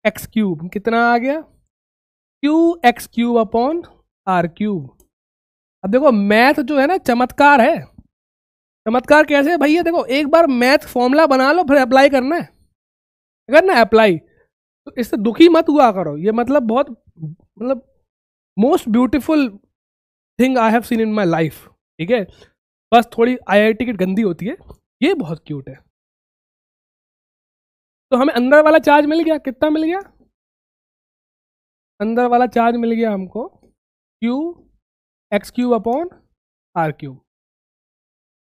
x cube कितना आ गया q x cube upon r cube अब देखो मैथ जो है ना चमत्कार है चमत्कार कैसे है भैया देखो एक बार मैथ फॉर्मूला बना लो फिर अप्लाई करना है करना अप्लाई तो इससे दुखी मत हुआ करो ये मतलब बहुत मतलब most beautiful thing I have seen in my life ठीक है बस थोड़ी आई आई टिकट गंदी होती है ये बहुत क्यूट है तो हमें अंदर वाला चार्ज मिल गया कितना मिल गया अंदर वाला चार्ज मिल गया हमको q x q upon r q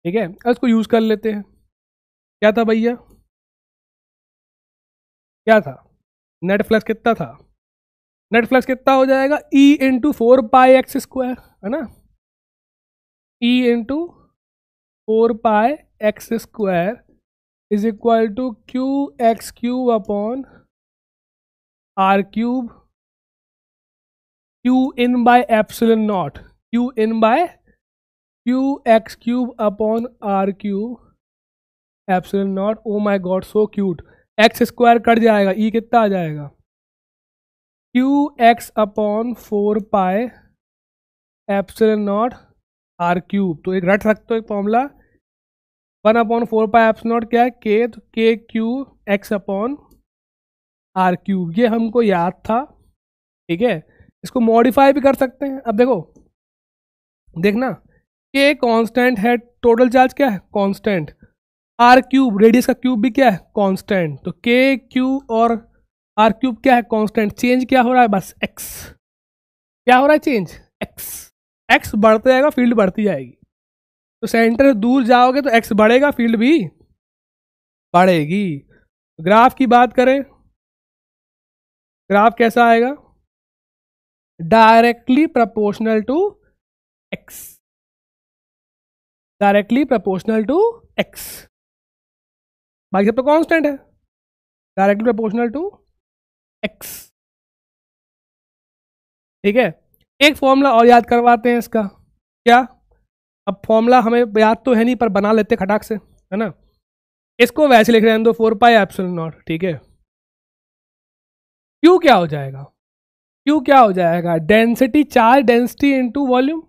ठीक है इसको यूज़ कर लेते हैं क्या था भैया क्या था नेटफ्लैक्स कितना था नेटफ्लैक्स कितना हो जाएगा e into four pi x square है ना e into four pi x square is equal to q x cube upon r cube q in by epsilon naught q in by q x cube upon r cube epsilon naught oh my God so cute x square cut जाएगा ई e कितना आ जाएगा क्यू एक्स अपॉन फोर पाए एप्सिल नॉट आर क्यूब तो एक रट सकते हो एक formula one upon four pi eps naught क्या है के तो k q x upon r cube ये हमको याद था ठीक है इसको मॉडिफाई भी कर सकते हैं अब देखो देखना के कांस्टेंट है टोटल चार्ज क्या है कांस्टेंट आर क्यूब रेडियस का क्यूब भी क्या है कांस्टेंट तो के क्यू और आर क्यूब क्या है कांस्टेंट चेंज क्या हो रहा है बस एक्स क्या हो रहा है चेंज एक्स एक्स बढ़ते जाएगा फील्ड बढ़ती जाएगी तो सेंटर दूर जाओगे तो एक्स बढ़ेगा फील्ड भी बढ़ेगी ग्राफ की बात करें ग्राफ कैसा आएगा directly proportional to x directly proportional to x बाकी सब तो कांस्टेंट है डायरेक्टली प्रपोर्शनल टू एक्स ठीक है एक फॉर्मूला और याद करवाते हैं इसका क्या अब फॉर्मूला हमें याद तो है नहीं पर बना लेते खटाक से है ना इसको वैसे लिख रहे हैं दो फोर पाई एप्सल नॉट ठीक है क्यू क्या हो जाएगा क्यू क्या हो जाएगा density charge density into volume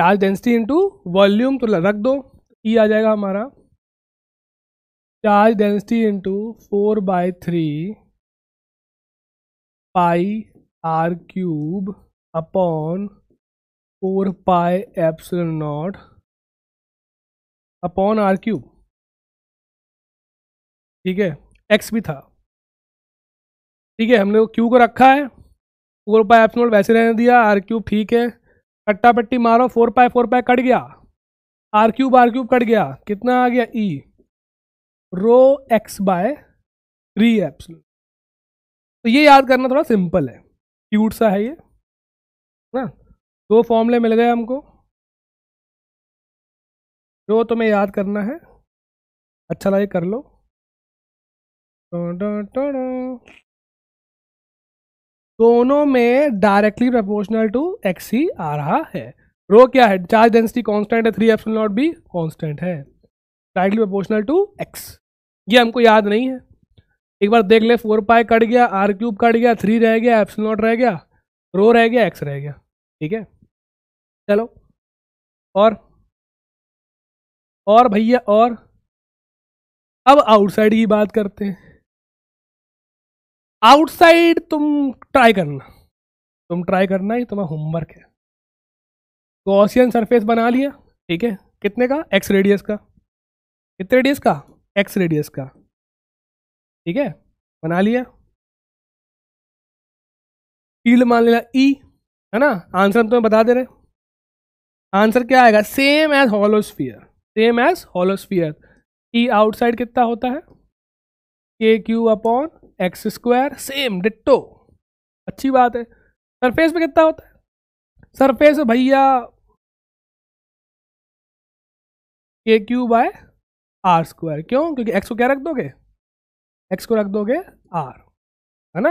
charge density into volume तो रख दो ई e आ जाएगा हमारा charge density into four by three pi r cube upon four pi eps naught upon r cube ठीक है एक्स भी था ठीक है हमने क्यू को रखा है फोर पाई एप्स नॉट वैसे रहने दिया आर क्यूब ठीक है कट्टा पट्टी मारो four pi four pi cut गया r cube r cube cut गया कितना आ गया e rho x by three eps तो ये याद करना थोड़ा सिंपल है क्यूट सा है ये ना दो फॉर्मूले मिल गए हमको जो तुम्हें याद करना है अच्छा लगे कर लो दोनों में डायरेक्टली प्रपोर्शनल टू एक्स ही आ रहा है रो क्या है चार्ज डेंसिटी कॉन्स्टेंट है three f naught b constant है डायरेक्टली प्रोपोर्शनल टू एक्स ये हमको याद नहीं है एक बार देख ले फोर पाए कट गया आर क्यूब कट गया थ्री रह गया एफ नॉट रह गया रो रह गया एक्स रह गया ठीक है चलो और और भैया और अब आउटसाइड की बात करते हैं आउटसाइड तुम ट्राई करना तुम ट्राई करना ही तुम्हारा होमवर्क है गॉसियन ऑसियन सरफेस बना लिया ठीक है कितने का एक्स रेडियस का कितने रेडियस का एक्स रेडियस का ठीक है बना लिया फील्ड मान लिया ई e, है ना आंसर हम तुम्हें बता दे रहे आंसर क्या आएगा same as hollow sphere same as hollow sphere e outside कितना होता है k q upon x square same ditto अच्छी बात है सरफेस पे कितना होता है सरफेस भैया k q by r square क्यों क्योंकि एक्स को क्या रख दोगे एक्स को रख दोगे आर है ना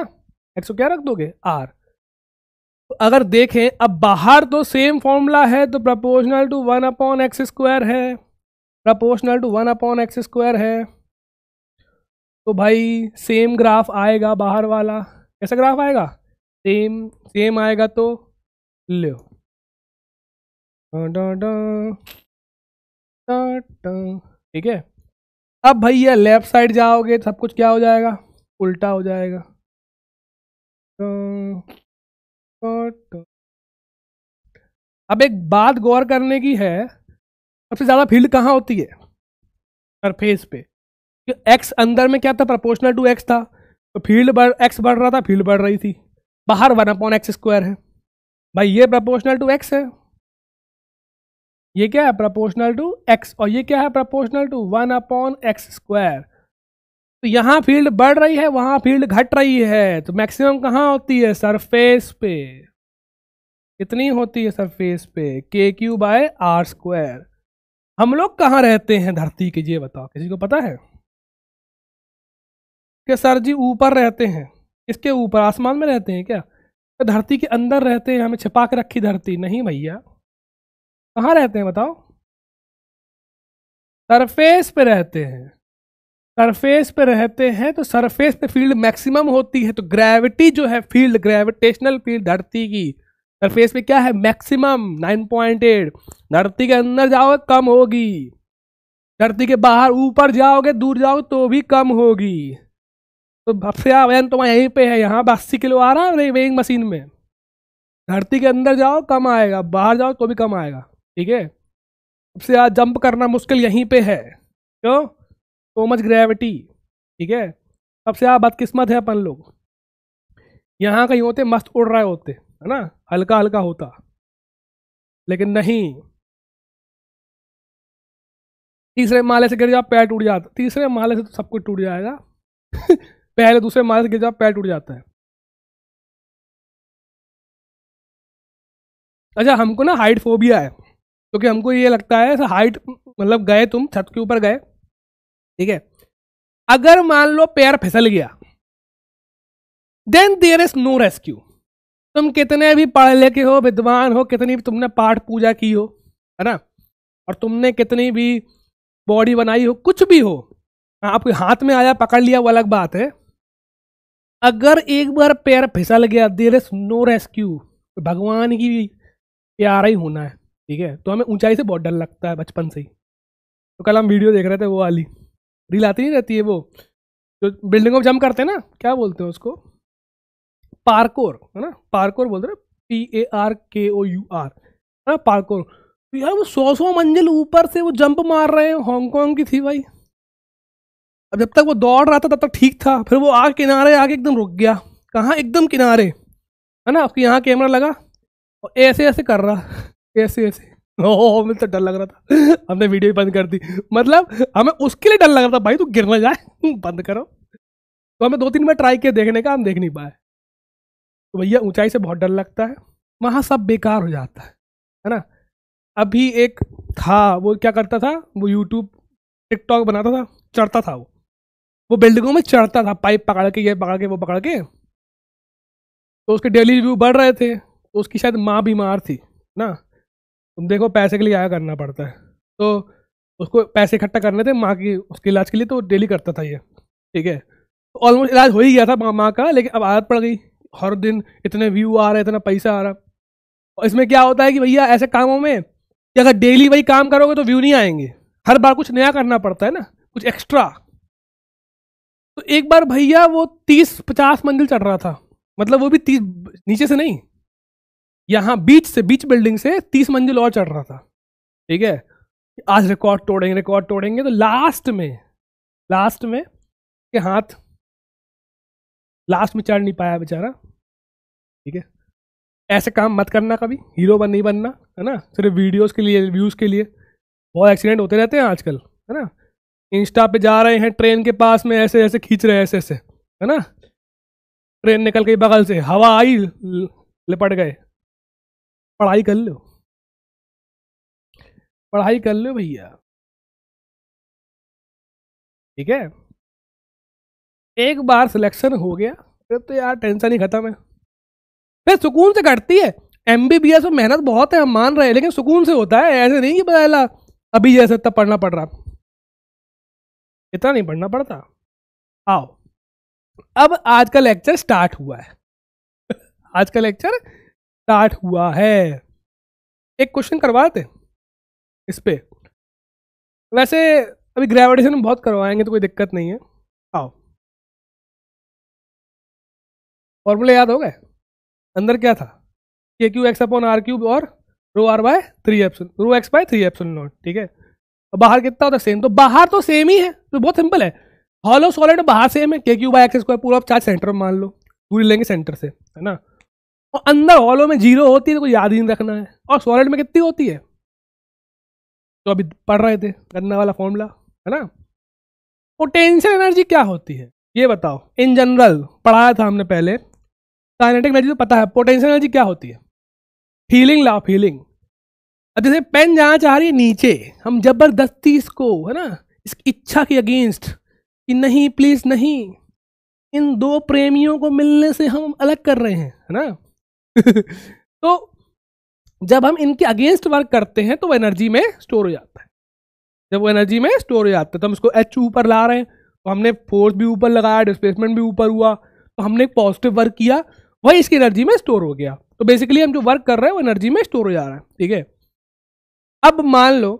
एक्स को क्या रख दोगे आर तो अगर देखें अब बाहर तो सेम फॉर्मूला है तो proportional to one upon x square है proportional to one upon x square है तो भाई सेम ग्राफ आएगा बाहर वाला कैसा ग्राफ आएगा सेम सेम आएगा तो लो डा डा ठीक है अब भैया लेफ्ट साइड जाओगे सब कुछ क्या हो जाएगा उल्टा हो जाएगा अब एक बात गौर करने की है सबसे ज़्यादा फील्ड कहाँ होती है सरफेस पे एक्स अंदर में क्या था प्रपोर्शनल टू एक्स था तो फील्ड बढ़ एक्स बढ़ रहा था फील्ड बढ़ रही थी बाहर वन अपॉन एक्स स्क्वायर है भाई ये प्रपोर्शनल टू एक्स है ये क्या है प्रपोर्शनल टू एक्स और ये क्या है proportional to one upon x square तो यहाँ फील्ड बढ़ रही है वहाँ फील्ड घट रही है तो मैक्सिमम कहाँ होती है सरफेस पे कितनी होती है सरफेस पे k q by r square हम लोग कहाँ रहते हैं धरती के ये बताओ किसी को पता है कि सर जी ऊपर रहते हैं इसके ऊपर आसमान में रहते हैं क्या तो धरती के अंदर रहते हैं हमें छिपा के रखी धरती नहीं भैया कहाँ रहते हैं बताओ सरफेस पे रहते हैं सरफेस पे रहते हैं तो सरफेस पे फील्ड मैक्सिमम होती है तो ग्रेविटी जो है फील्ड ग्रेविटेशनल फील्ड धरती की सरफेस पे क्या है मैक्सिमम 9.8 धरती के अंदर जाओगे कम होगी धरती के बाहर ऊपर जाओगे दूर जाओगे तो भी कम होगी तो भफ्सिया वजन तो यहीं पे है यहाँ अस्सी किलो आ रहा है वेइंग मशीन में धरती के अंदर जाओ कम आएगा बाहर जाओ तो भी कम आएगा ठीक है सबसे ज्यादा जंप करना मुश्किल यहीं पे है क्यों सो मच ग्रेविटी ठीक है सबसे ज्यादा बदकिस्मत है अपन लोग यहाँ कहीं होते मस्त उड़ रहे होते है ना हल्का हल्का होता लेकिन नहीं तीसरे माले से गिर जाओ पैर टूट जाता तीसरे माले से तो सब कुछ टूट जाएगा [LAUGHS] पहले दूसरे माले से गिर जाओ पैर टूट जाता है अच्छा हमको ना हाइट फोबिया है क्योंकि हमको ये लगता है हाइट मतलब गए तुम छत के ऊपर गए ठीक है अगर मान लो पैर फिसल गया then there is no rescue तुम कितने भी पढ़ लेके हो विद्वान हो कितनी भी तुमने पाठ पूजा की हो है ना और तुमने कितनी भी बॉडी बनाई हो कुछ भी हो हाँ, आपके हाथ में आया पकड़ लिया वो अलग बात है अगर एक बार पैर फिसल गया देर इज नो रेस्क्यू भगवान की प्यारा ही होना है ठीक है तो हमें ऊंचाई से बहुत डर लगता है बचपन से ही तो कल हम वीडियो देख रहे थे वो वाली रील आती नहीं रहती है वो जो बिल्डिंगों में जम करते हैं ना क्या बोलते हैं उसको पार्कोर है ना पार्कोर बोलते हैं पी ए आर के ओ यू आर है ना पार्कोर तो यार वो सौ सौ मंजिल ऊपर से वो जंप मार रहे हैं हांगकॉन्ग की थी भाई अब जब तक वो दौड़ रहा था तब तक ठीक था फिर वो आग किनारे आगे एकदम रुक गया कहाँ एकदम किनारे है ना आपके यहाँ कैमरा लगा और ऐसे ऐसे कर रहा ऐसे ऐसे ओ मेरे तो डर लग रहा था हमने वीडियो ही बंद कर दी मतलब हमें उसके लिए डर लग रहा था भाई तू गिर ना जाए बंद करो तो हमें दो तीन बार ट्राई किया देखने का हम देख नहीं पाए तो भैया ऊंचाई से बहुत डर लगता है वहाँ सब बेकार हो जाता है है ना अभी एक था वो क्या करता था वो यूट्यूब टिकटॉक बनाता था चढ़ता था वो वो बिल्डिंगों में चढ़ता था पाइप पकड़ के ये पकड़ के वो पकड़ के तो उसके डेली रिव्यू बढ़ रहे थे तो उसकी शायद माँ बीमार थी ना तुम देखो पैसे के लिए आया करना पड़ता है तो उसको पैसे इकट्ठा करने थे माँ की उसके इलाज के लिए तो डेली करता था ये ठीक है तो ऑलमोस्ट इलाज हो ही गया था माँ का लेकिन अब आदत पड़ गई हर दिन इतने व्यू आ रहे इतना पैसा आ रहा और इसमें क्या होता है कि भैया ऐसे कामों में कि अगर डेली वही काम करोगे तो व्यू नहीं आएंगे हर बार कुछ नया करना पड़ता है ना कुछ एक्स्ट्रा तो एक बार भैया वो तीस पचास मंजिल चढ़ रहा था मतलब वो भी तीस नीचे से नहीं यहाँ बीच से बीच बिल्डिंग से तीस मंजिल और चढ़ रहा था ठीक है आज रिकॉर्ड तोड़ेंगे रिकॉर्ड तोड़ेंगे तो लास्ट में लास्ट में के हाथ लास्ट में चढ़ नहीं पाया बेचारा ठीक है ऐसे काम मत करना कभी हीरो बन नहीं बनना है ना सिर्फ वीडियोस के लिए व्यूज़ के लिए बहुत एक्सीडेंट होते रहते हैं आजकल है ना इंस्टा पे जा रहे हैं ट्रेन के पास में ऐसे ऐसे खींच रहे हैं ऐसे ऐसे है ना ट्रेन निकल गई बगल से हवा आई लिपट गए पढ़ाई कर लो पढ़ाई कर लो भैया ठीक है एक बार सिलेक्शन हो गया फिर तो यार टेंशन ही खत्म है फिर सुकून से घटती है एमबीबीएस में मेहनत बहुत है हम मान रहे हैं लेकिन सुकून से होता है ऐसे नहीं कि बताया अभी जैसे तब पढ़ना पड़ रहा इतना नहीं पढ़ना पड़ता आओ अब आज का लेक्चर स्टार्ट हुआ है [LAUGHS] आज का लेक्चर स्टार्ट हुआ है एक क्वेश्चन करवाते इस पर वैसे अभी ग्रेविटेशन बहुत करवाएंगे तो कोई दिक्कत नहीं है आओ फॉर्मूले याद हो गए अंदर क्या था k q x upon r cube और rho r by three epsilon rho x by three epsilon naught ठीक है और बाहर कितना होता है सेम तो बाहर तो सेम ही है तो बहुत सिंपल है हॉलो सॉलिड बाहर सेम है k q by x square पूरा चार्ज सेंटर मान लो पूरी लेंगे सेंटर से है ना और अंदर हॉलों में जीरो होती है तो कोई याद ही नहीं रखना है और सॉलिड में कितनी होती है जो अभी पढ़ रहे थे गन्ना वाला फॉर्मूला है ना पोटेंशियल एनर्जी क्या होती है ये बताओ इन जनरल पढ़ाया था हमने पहले काइनेटिक एनर्जी तो पता है पोटेंशियल एनर्जी क्या होती है फीलिंग लाओ फीलिंग अब जैसे पेन जाना चाह रही है नीचे हम जबरदस्ती इसको है ना इसकी इच्छा के अगेंस्ट कि नहीं प्लीज़ नहीं इन दो प्रेमियों को मिलने से हम अलग कर रहे हैं है ना [LAUGHS] तो जब हम इनके अगेंस्ट वर्क करते हैं तो वो एनर्जी में स्टोर हो जाता है जब वो एनर्जी में स्टोर हो जाता है तो हम इसको एच ऊपर ला रहे हैं तो हमने फोर्स भी ऊपर लगाया डिस्प्लेसमेंट भी ऊपर हुआ तो हमने एक पॉजिटिव वर्क किया वही इसकी एनर्जी में स्टोर हो गया तो बेसिकली हम जो वर्क कर रहे हैं वो एनर्जी में स्टोर हो जा रहा है ठीक है अब मान लो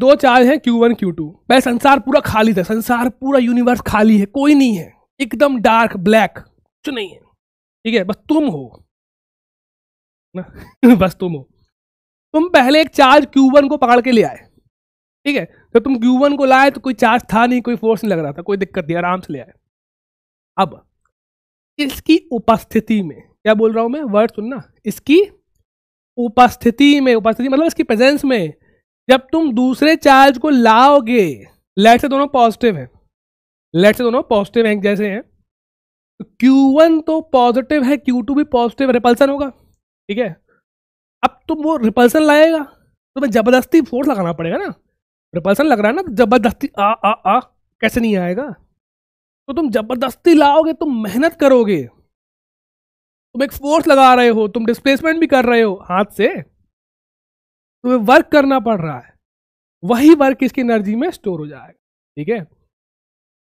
दो चार्ज हैं Q1 वन क्यू टू भाई संसार पूरा खाली था संसार पूरा यूनिवर्स खाली है कोई नहीं है एकदम डार्क ब्लैक कुछ नहीं है ठीक है बस तुम हो ना [LAUGHS] बस तुम हो तुम पहले एक चार्ज Q1 को पकड़ के ले आए ठीक है जब तुम Q1 को लाए तो कोई चार्ज था नहीं कोई फोर्स नहीं लग रहा था कोई दिक्कत नहीं आराम से ले आए अब इसकी उपस्थिति में क्या बोल रहा हूं मैं वर्ड सुनना इसकी उपस्थिति में उपस्थिति मतलब इसकी प्रेजेंस में जब तुम दूसरे चार्ज को लाओगे लेट से दोनों पॉजिटिव हैं लेट से दोनों पॉजिटिव हैं जैसे हैं Q1 तो पॉजिटिव है Q2 भी पॉजिटिव रिपल्सन होगा ठीक है अब तुम वो रिपल्सन लाएगा तो मैं जबरदस्ती फोर्स लगाना पड़ेगा ना रिपल्सन लग रहा है ना जबरदस्ती आ आ आ कैसे नहीं आएगा तो तुम जबरदस्ती लाओगे तुम मेहनत करोगे तुम एक फोर्स लगा रहे हो तुम डिस्प्लेसमेंट भी कर रहे हो हाथ से तुम्हें वर्क करना पड़ रहा है वही वर्क इसकी एनर्जी में स्टोर हो जाएगा ठीक है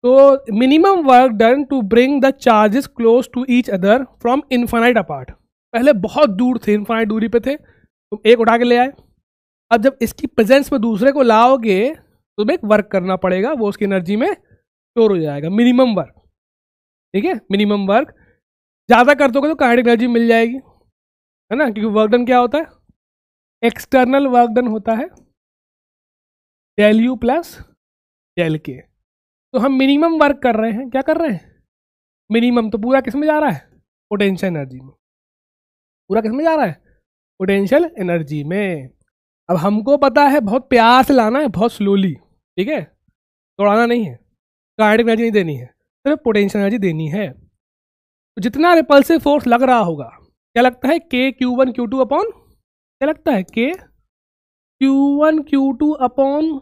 तो minimum work done to bring the charges close to each other from infinite apart पहले बहुत दूर थे इन्फाइट दूरी पे थे तुम एक उठा के ले आए अब जब इसकी प्रेजेंस में दूसरे को लाओगे तो तुम्हें वर्क करना पड़ेगा वो उसकी एनर्जी में स्टोर हो जाएगा मिनिमम वर्क ठीक है मिनिमम वर्क ज़्यादा कर दोगे तो कार्ड एनर्जी मिल जाएगी है ना क्योंकि वर्क डन क्या होता है एक्सटर्नल वर्क डन होता है डेल यू प्लस डेल के तो हम मिनिमम वर्क कर रहे हैं क्या कर रहे हैं मिनिमम तो पूरा किसमें जा रहा है पोटेंशियल एनर्जी में पूरा किसमें जा रहा है पोटेंशियल एनर्जी में अब हमको पता है बहुत प्यार से लाना है बहुत स्लोली ठीक है दौड़ाना नहीं है कार्डिक एनर्जी नहीं देनी है सिर्फ पोटेंशियल एनर्जी देनी है तो जितना रिपल्सिव फोर्स लग रहा होगा क्या लगता है k q one q two upon क्या लगता है k q one q two upon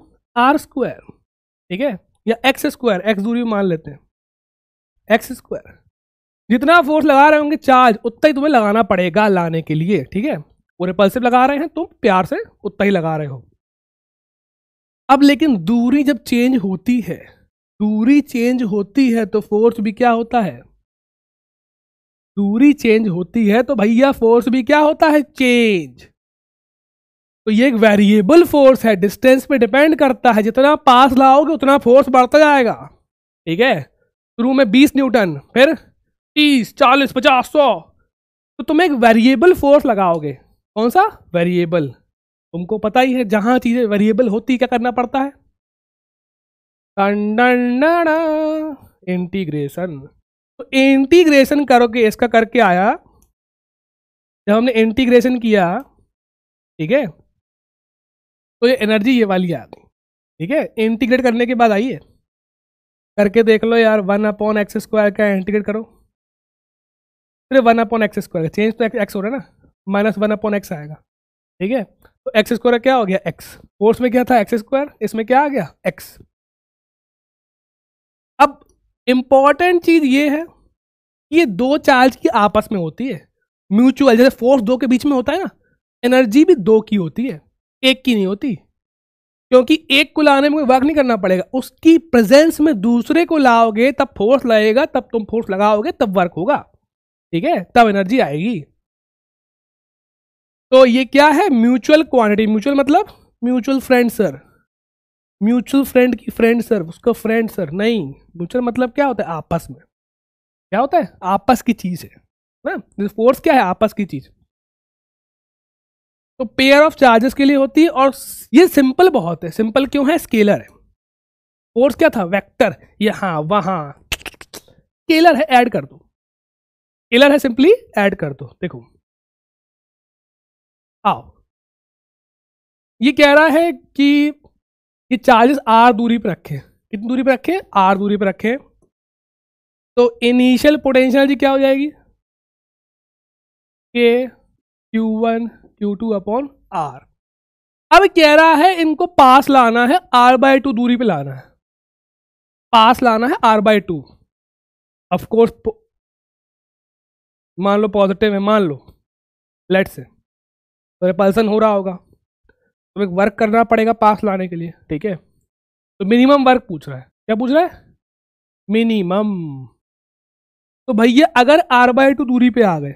r square ठीक है या एक्स स्क्वायर एक्स दूरी मान लेते हैं एक्स स्क्वायर जितना फोर्स लगा रहे होंगे चार्ज उतना ही तुम्हें लगाना पड़ेगा लाने के लिए ठीक है वो रिपल्सिव लगा रहे हैं तुम प्यार से उतना ही लगा रहे हो अब लेकिन दूरी जब चेंज होती है दूरी चेंज होती है तो फोर्स भी क्या होता है दूरी चेंज होती है तो भैया फोर्स भी क्या होता है चेंज तो ये एक वेरिएबल फोर्स है डिस्टेंस पे डिपेंड करता है जितना पास लाओगे उतना फोर्स बढ़ता जाएगा ठीक है शुरू में 20 न्यूटन फिर 30, 40, 50, 100 तो तुम एक वेरिएबल फोर्स लगाओगे कौन सा वेरिएबल तुमको पता ही है जहां चीज़ें वेरिएबल होती क्या करना पड़ता है इंटीग्रेशन तो इंटीग्रेशन करोगे इसका करके आया जब हमने इंटीग्रेशन किया ठीक है तो ये एनर्जी ये वाली आ गई ठीक है इंटीग्रेट करने के बाद आई है करके देख लो यार वन अपॉन एक्स स्क्वायर का इंटीग्रेट करो फिर one upon x square change तो एक्स हो रहा है ना माइनस वन अपॉन एक्स आएगा ठीक है तो एक्स स्क्वायर क्या हो गया एक्स फोर्स में क्या था एक्स स्क्वायर इसमें क्या आ गया एक्स अब इंपॉर्टेंट चीज़ ये है ये दो चार्ज की आपस में होती है म्यूचुअल जैसे फोर्स दो के बीच में होता है ना एनर्जी भी दो की होती है एक की नहीं होती क्योंकि एक को लाने में कोई वर्क नहीं करना पड़ेगा उसकी प्रेजेंस में दूसरे को लाओगे तब फोर्स लगेगा तब तुम फोर्स लगाओगे तब वर्क होगा ठीक है तब एनर्जी आएगी तो ये क्या है म्यूचुअल क्वांटिटी म्यूचुअल मतलब mutual friend sir mutual friend की फ्रेंड सर उसको फ्रेंड सर नहीं म्यूचुअल मतलब क्या होता है आपस में क्या होता है आपस की चीज़ है ना फोर्स क्या है आपस की चीज़ तो पेयर ऑफ चार्जेस के लिए होती है और ये सिंपल बहुत है सिंपल क्यों है स्केलर है फोर्स क्या था वेक्टर यहां वहां स्केलर है ऐड कर दो स्केलर है सिंपली ऐड कर दो देखो आओ ये कह रहा है कि ये चार्जेस आर दूरी पर रखें कितनी दूरी पर रखें आर दूरी पर रखें तो इनिशियल पोटेंशियल जी क्या हो जाएगी k q one q two upon r अब कह रहा है इनको पास लाना है आर बाय टू दूरी पे लाना है पास लाना है आर बाय टू ऑफकोर्स मान लो पॉजिटिव है मान लो लेट से तो रिपल्सन हो रहा होगा तो एक वर्क करना पड़ेगा पास लाने के लिए ठीक है तो मिनिमम वर्क पूछ रहा है क्या पूछ रहा है मिनिमम तो भैया अगर आर बाय टू दूरी पे आ गए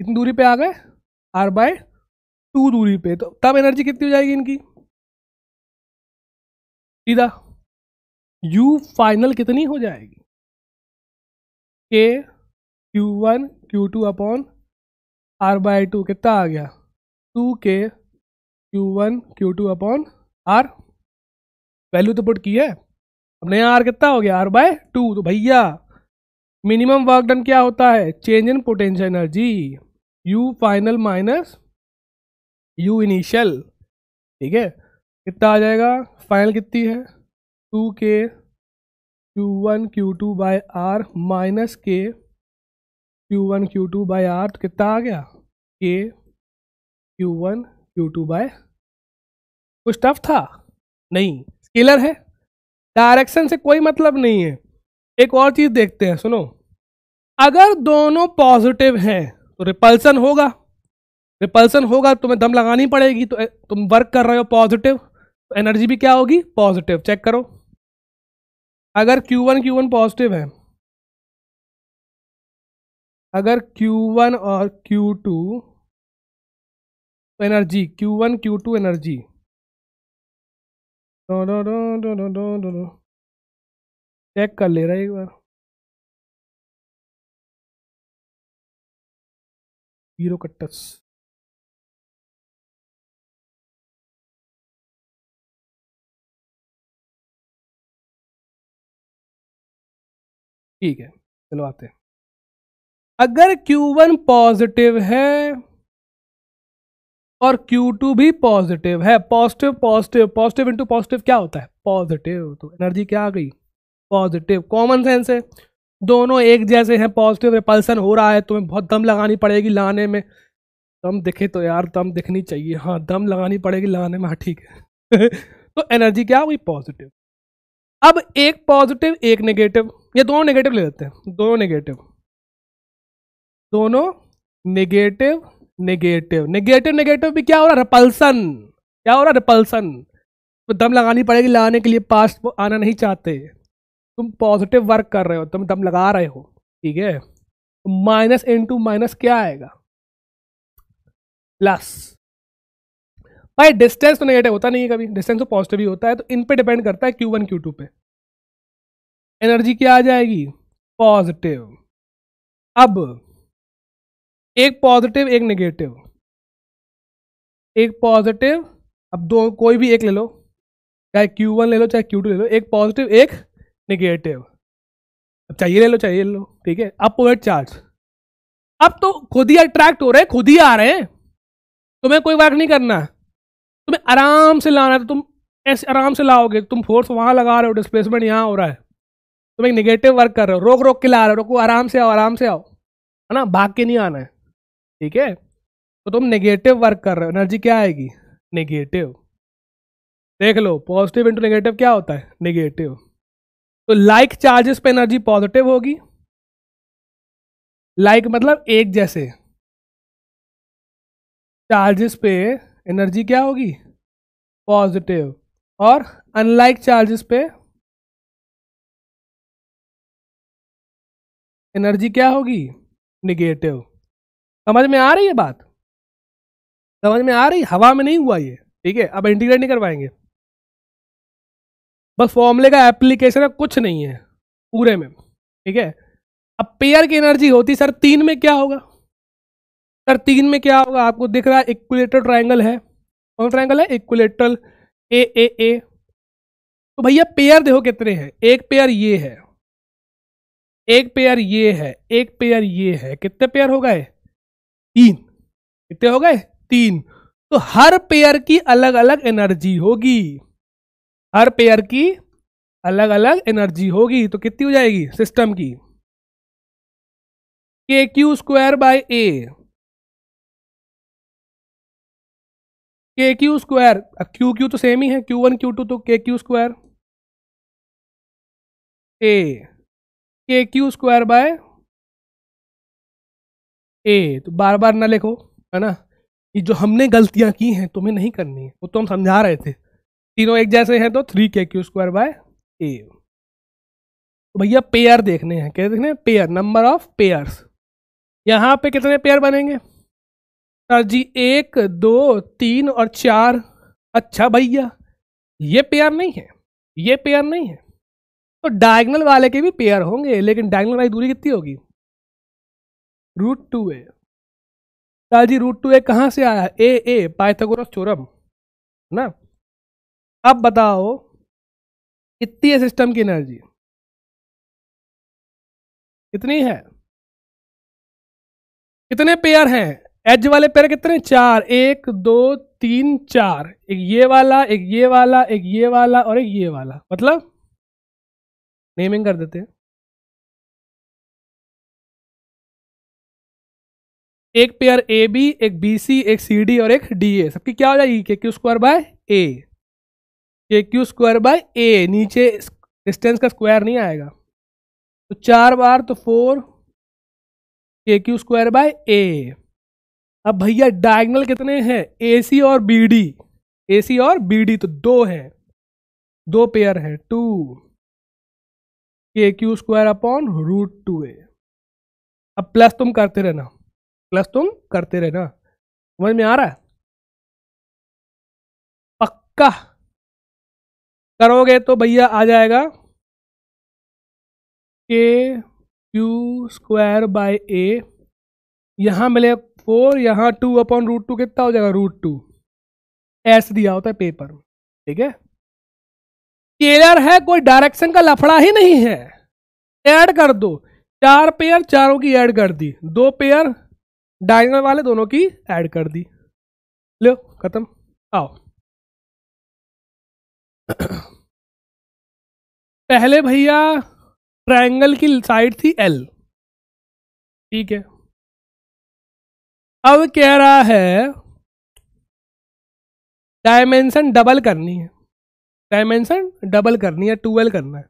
कितनी दूरी पे आ गए आर बाय टू दूरी पे तो तब एनर्जी कितनी हो जाएगी इनकी सीधा यू फाइनल कितनी हो जाएगी k q one q two upon r by two कितना आ गया two k q one q two upon r value तो पुट की है अब नया आर कितना हो गया आर बाय टू तो भैया मिनिमम वर्क डन क्या होता है change in potential energy u final minus you initial ठीक है कितना आ जाएगा फाइनल कितनी है to k q one q two by are minus के q one q two by are तो कितना आ गया k q one q two bye कुछ टफ था नहीं स्केलर है डायरेक्शन से कोई मतलब नहीं है एक और चीज़ देखते हैं सुनो अगर दोनों पॉजिटिव हैं तो रिपल्सन होगा रिपल्सन होगा तुम्हें दम लगानी पड़ेगी तो तुम वर्क कर रहे हो पॉजिटिव तो एनर्जी भी क्या होगी पॉजिटिव चेक करो अगर Q1 Q1 पॉजिटिव है अगर Q1 और Q2 तो एनर्जी Q1 Q2 एनर्जी दो दो दो दो दो दो दो चेक कर ले रहा है एक बार eurocutus ठीक है चलो आते हैं अगर Q1 पॉजिटिव है और Q2 भी पॉजिटिव है positive positive positive into positive क्या होता है पॉजिटिव तो एनर्जी क्या आ गई पॉजिटिव कॉमन सेंस है दोनों एक जैसे हैं पॉजिटिव रिपल्सन हो रहा है तुम्हें बहुत दम लगानी पड़ेगी लाने में दम दिखे तो यार दम दिखनी चाहिए हाँ दम लगानी पड़ेगी लाने में हाँ ठीक है [LAUGHS] तो एनर्जी क्या हुई पॉजिटिव अब एक पॉजिटिव एक नेगेटिव ये दोनों नेगेटिव ले लेते हैं दोनों नेगेटिव दोनों नेगेटिव नेगेटिव नेगेटिव नेगेटिव भी क्या हो रहा है रिपल्सन क्या हो रहा है रिपल्सन तो दम लगानी पड़ेगी लाने के लिए पास्ट आना नहीं चाहते तुम पॉजिटिव वर्क कर रहे हो तुम दम लगा रहे हो ठीक है माइनस इन टू माइनस क्या आएगा प्लस भाई डिस्टेंस तो नेगेटिव होता नहीं है कभी डिस्टेंस तो पॉजिटिव ही होता है तो इन पे डिपेंड करता है क्यू वन क्यू टू पे एनर्जी क्या आ जाएगी पॉजिटिव अब एक पॉजिटिव एक नेगेटिव एक पॉजिटिव अब दो कोई भी एक ले लो चाहे Q1 ले लो चाहे Q2 ले लो एक पॉजिटिव एक निगेटिव अब चाहिए ले लो चाहिए ले लो ठीक है अब अपवर्ड चार्ज अब तो खुद ही अट्रैक्ट हो रहे हैं खुद ही आ रहे हैं तुम्हें कोई वर्क नहीं करना तुम्हें आराम से लाना है तो तुम ऐसे आराम से लाओगे तुम फोर्स वहाँ लगा रहे हो डिस्प्लेसमेंट यहाँ हो रहा है तुम एक निगेटिव वर्क कर रहे हो रोक रोक के ला रहे हो रोको आराम से आओ आराम से आओ है ना भाग के नहीं आना है ठीक है तो तुम नेगेटिव वर्क कर रहे हो एनर्जी क्या आएगी नेगेटिव देख लो पॉजिटिव इंटू नेगेटिव क्या होता है नेगेटिव तो लाइक चार्जेस पे एनर्जी पॉजिटिव होगी लाइक like मतलब एक जैसे चार्जेस पे एनर्जी क्या होगी पॉजिटिव और अनलाइक चार्जेस पे एनर्जी क्या होगी निगेटिव समझ में आ रही है बात समझ में आ रही हवा में नहीं हुआ ये ठीक है अब इंटीग्रेट नहीं कर पाएंगे बस फॉर्मूले का एप्लीकेशन है कुछ नहीं है पूरे में ठीक है अब पेयर की एनर्जी होती सर तीन में क्या होगा सर तीन में क्या होगा आपको दिख रहा है इक्वलेटर ट्राइंगल है कौन ट्राइंगल है इक्वलेटर ए ए ए तो भैया पेयर देखो कितने हैं एक पेयर ये है एक पेयर ये है एक पेयर ये है कितने पेयर हो गए तीन कितने हो गए तीन तो हर पेयर की अलग अलग एनर्जी होगी हर पेयर की अलग अलग एनर्जी होगी तो कितनी हो जाएगी सिस्टम की के q square by a k q square q q तो सेम ही है क्यू वन क्यू टू तो k q square A k q square by ए तो बार बार ना लिखो है ना ये जो हमने गलतियां की हैं तुम्हें नहीं करनी है वो तो हम समझा रहे थे तीनों एक जैसे हैं तो three k q square by ए भैया पेयर देखने हैं क्या देखने पेयर नंबर ऑफ पेयर यहाँ पे कितने पेयर बनेंगे सर जी एक दो तीन और चार अच्छा भैया ये पेयर नहीं है ये पेयर नहीं है तो डायगनल वाले के भी पेयर होंगे लेकिन डायगनल वाली दूरी कितनी होगी root two a sir ji root two a कहाँ से आया ए ए पाइथागोरस चोरम ना अब बताओ कितनी है सिस्टम की एनर्जी कितनी है कितने पेयर हैं एज वाले पेयर कितने चार एक दो तीन चार एक ये वाला एक ये वाला एक ये वाला और एक ये वाला मतलब नेमिंग कर देते हैं एक पेयर ए बी एक बी सी एक सी डी और एक डी ए सबकी क्या हो जाएगी k q square by a k q square by ए नीचे डिस्टेंस का स्क्वायर नहीं आएगा तो चार बार तो four k q square by ए अब भैया डायगनल कितने हैं ए सी और बी डी ए सी और बी डी तो दो हैं दो पेयर हैं two k q square upon root two a अब प्लस तुम करते रहना प्लस तुम करते रहना समझ में आ रहा है पक्का करोगे तो भैया आ जाएगा के क्यू स्क्वायर बाय ए यहाँ मिले फोर यहाँ टू अपॉन रूट टू कितना हो जाएगा रूट टू एस दिया होता है पेपर में ठीक है केलर है कोई डायरेक्शन का लफड़ा ही नहीं है ऐड कर दो चार पेयर चारों की ऐड कर दी दो पेयर डायगनल वाले दोनों की ऐड कर दी लो खत्म आओ [CLEARS THROAT] पहले भैया ट्रायंगल की साइड थी एल ठीक है अब कह रहा है डायमेंशन डबल करनी है डायमेंशन डबल करनी है टूवेल करना है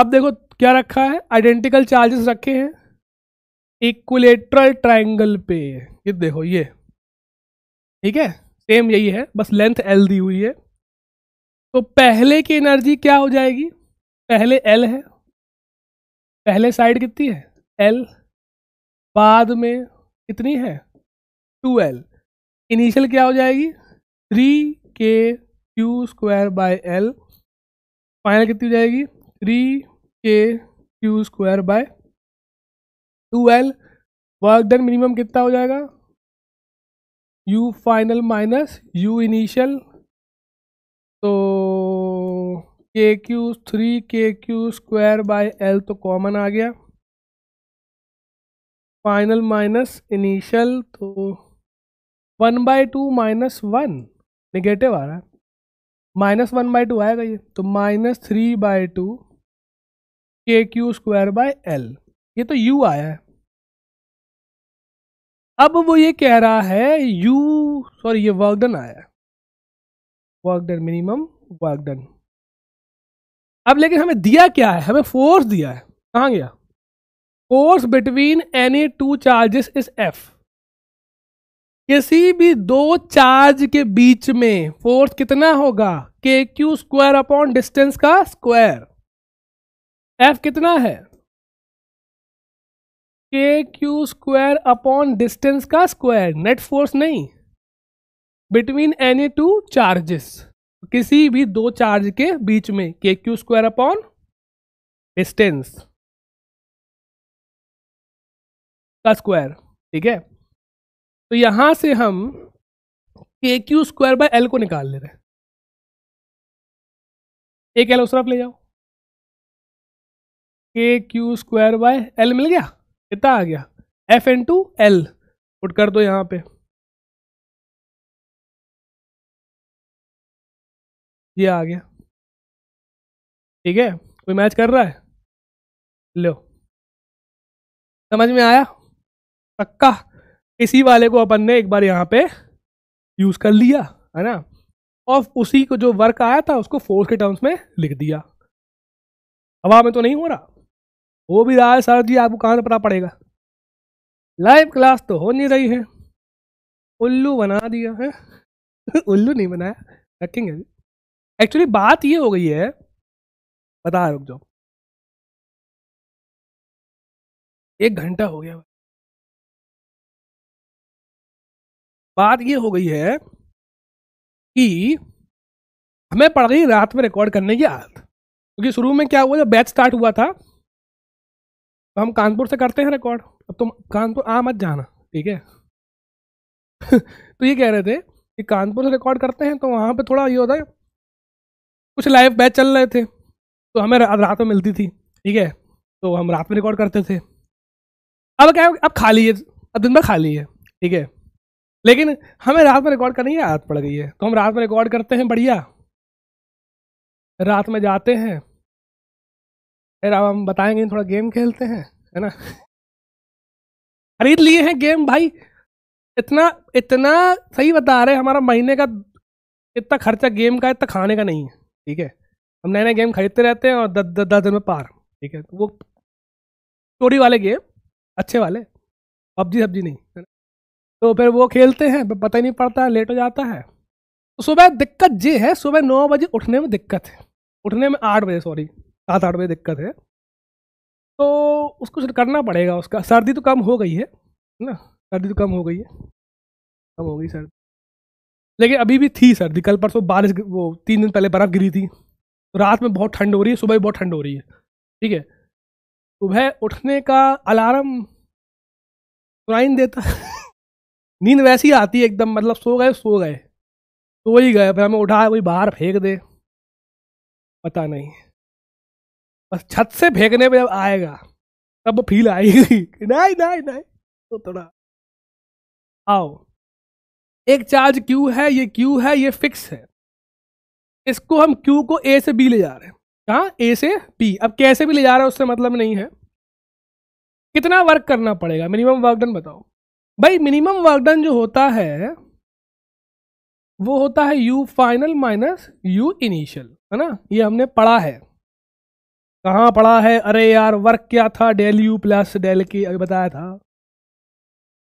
अब देखो क्या रखा है आइडेंटिकल चार्जेस रखे हैं इक्वलेटरल ट्राइंगल पे ये देखो ये ठीक है सेम यही है बस लेंथ एल दी हुई है तो पहले की एनर्जी क्या हो जाएगी पहले एल है पहले साइड कितनी है एल बाद में कितनी है टू एल इनिशियल क्या हो जाएगी three k q square by l final कितनी हो जाएगी three k q square by two l work done minimum कितना हो जाएगा u final minus you initial तो k q three k q square by l तो कॉमन आ गया फाइनल माइनस इनिशियल तो one by two minus one negative आ रहा है माइनस वन बाई टू आएगा ये तो minus three by two k q square by l ये तो यू आया है अब वो ये कह रहा है यू सॉरी ये वर्कडन आया वर्कडन मिनिमम वर्कडन अब लेकिन हमें दिया क्या है हमें फोर्स दिया है कहाँ गया force between any two charges is F किसी भी दो चार्ज के बीच में फोर्स कितना होगा k q square upon distance का स्क्वायर एफ कितना है k q square upon distance का स्क्वायर नेट फोर्स नहीं बिटवीन एनी टू चार्जेस किसी भी दो चार्ज के बीच में k q square upon distance का स्क्वायर ठीक है तो यहां से हम के क्यू स्क्वायर बाय एल को निकाल ले रहे हैं एक एल उस तरफ ले जाओ k q square by L मिल गया कितना आ गया एफ टू एल पुट कर दो यहां पे ये आ गया ठीक है कोई मैच कर रहा है लो समझ में आया पक्का इसी वाले को अपन ने एक बार यहाँ पे यूज़ कर लिया है ना और उसी को जो वर्क आया था उसको फोर्स के टर्म्स में लिख दिया हवा में तो नहीं हो रहा हो भी रहा है सर जी आपको कहाँ से पता पड़ेगा लाइव क्लास तो हो नहीं रही है उल्लू बना दिया है [LAUGHS] उल्लू नहीं बनाया रखेंगे अभी एक्चुअली बात ये हो गई है बता रुक जाओ एक घंटा हो गया बात ये हो गई है कि हमें पड़ गई रात में रिकॉर्ड करने की आदत क्योंकि शुरू में क्या हुआ जब बैच स्टार्ट हुआ था तो हम कानपुर से करते हैं रिकॉर्ड अब तुम तो कानपुर आ मत जाना ठीक है [LAUGHS] तो ये कह रहे थे कि कानपुर से रिकॉर्ड करते हैं तो वहाँ पे थोड़ा ये होता है कुछ लाइव बैच चल रहे थे तो हमें रात में मिलती थी ठीक है तो हम रात में रिकॉर्ड करते थे अब क्या अब खाली है अब दिन भर खाली है ठीक है लेकिन हमें रात में रिकॉर्ड करनी है आदत पड़ गई है तो हम रात में रिकॉर्ड करते हैं बढ़िया रात में जाते हैं फिर अब हम बताएंगे थोड़ा गेम खेलते हैं है ना खरीद लिए हैं गेम भाई इतना इतना सही बता रहे हमारा महीने का इतना खर्चा गेम का इतना खाने का नहीं है ठीक है हम नए नए गेम खरीदते रहते हैं और दस दस दस दिन में पार ठीक है तो वो चोरी वाले गेम अच्छे वाले पबजी सब्जी नहीं है तो फिर वो खेलते हैं पता ही नहीं पड़ता लेट हो जाता है तो सुबह दिक्कत ये है सुबह नौ बजे उठने में दिक्कत है उठने में आठ बजे सॉरी सात आठ बजे दिक्कत है तो उसको करना पड़ेगा उसका सर्दी तो कम हो गई है ना सर्दी तो कम हो गई है कम हो गई सर्दी लेकिन अभी भी थी सर्दी कल परसों बारिश वो तीन दिन पहले बर्फ़ गिरी थी रात में बहुत ठंड हो रही है सुबह बहुत ठंड हो रही है ठीक है सुबह उठने का अलार्म सुनाइन देता [LAUGHS] नींद वैसी आती है एकदम मतलब सो गए सो गए सो ही गए फिर हमें उठाया कोई बाहर फेंक दे पता नहीं बस छत से फेंकने पर जब आएगा तब फील आएगी नहीं नहीं नहीं तो थोड़ा आओ एक चार्ज क्यू है ये क्यू है ये फिक्स है इसको हम क्यू को ए से बी ले जा रहे हैं कहाँ ए से बी अब कैसे भी ले जा रहे हैं उससे मतलब नहीं है कितना वर्क करना पड़ेगा मिनिमम वर्क डन बताओ भाई मिनिमम वर्क डन जो होता है वो होता है U final minus you initial है ना ये हमने पढ़ा है कहाँ पढ़ा है अरे यार वर्क क्या था डेल यू प्लस डेल की अभी बताया था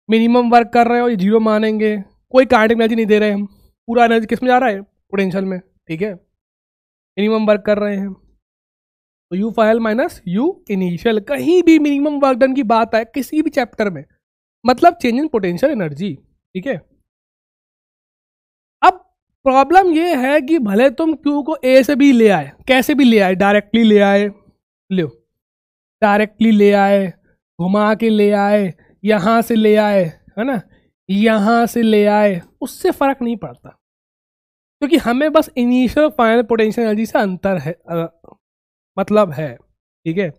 मिनिमम वर्क कर रहे हो ये जीरो मानेंगे कोई कांटेक्ट एनर्जी नहीं दे रहे हम पूरा एनर्जी किस में जा रहा है पोटेंशियल में ठीक है मिनिमम वर्क कर रहे हैं तो U final minus you initial कहीं भी मिनिमम वर्क डन की बात आए किसी भी चैप्टर में मतलब चेंज इन पोटेंशियल एनर्जी ठीक है अब प्रॉब्लम यह है कि भले तुम क्यू को ए से भी ले आए कैसे भी ले आए डायरेक्टली ले आए लो डायरेक्टली ले आए घुमा के ले आए यहां से ले आए है ना यहाँ से ले आए उससे फ़र्क नहीं पड़ता क्योंकि हमें बस इनिशियल फाइनल पोटेंशियल एनर्जी से अंतर है आ, मतलब है ठीक है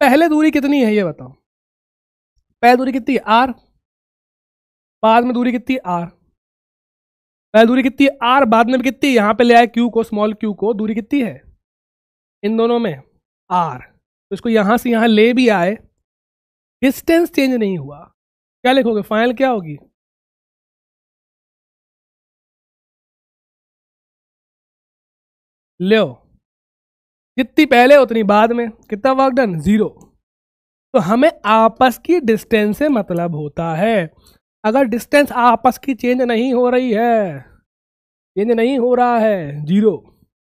पहले दूरी कितनी है ये बताओ पहले दूरी कितनी आर बाद में दूरी कितनी आर पहले दूरी कितनी आर बाद में कितनी यहाँ पे ले आए क्यू को स्मॉल क्यू को दूरी कितनी है इन दोनों में आर तो इसको यहाँ से यहाँ ले भी आए डिस्टेंस चेंज नहीं हुआ क्या लिखोगे फाइनल क्या होगी लो जितनी पहले उतनी बाद में कितना वर्क डन जीरो तो हमें आपस की डिस्टेंस से मतलब होता है अगर डिस्टेंस आपस की चेंज नहीं हो रही है चेंज नहीं हो रहा है जीरो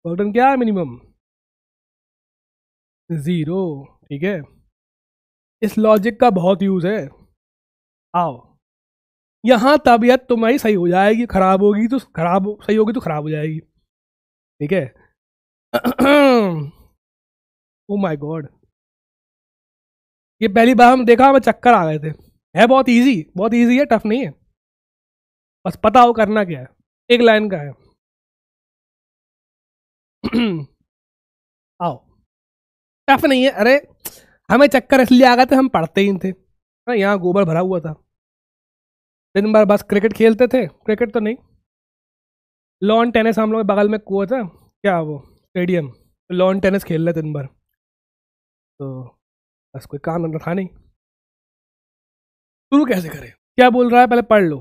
वर्क डन क्या है मिनिमम जीरो ठीक है इस लॉजिक का बहुत यूज़ है आओ यहाँ तबीयत तुम्हारी सही हो जाएगी खराब होगी तो खराब सही होगी तो खराब हो जाएगी ठीक है ओ माय गॉड ये पहली बार हम देखा हमें चक्कर आ गए थे है बहुत इजी बहुत इजी है टफ नहीं है बस पता हो करना क्या है एक लाइन का है [CLEARS THROAT] आओ टफ नहीं है अरे हमें चक्कर इसलिए आ गए थे हम पढ़ते ही थे ना हाँ, यहाँ गोबर भरा हुआ था दिन भर बस क्रिकेट खेलते थे क्रिकेट तो नहीं लॉन टेनिस हम लोग बगल में कुआ था क्या वो स्टेडियम लॉन टेनिस खेल रहे दिन भर तो बस कोई काम अंदर था नहीं शुरू कैसे करें क्या बोल रहा है पहले पढ़ लो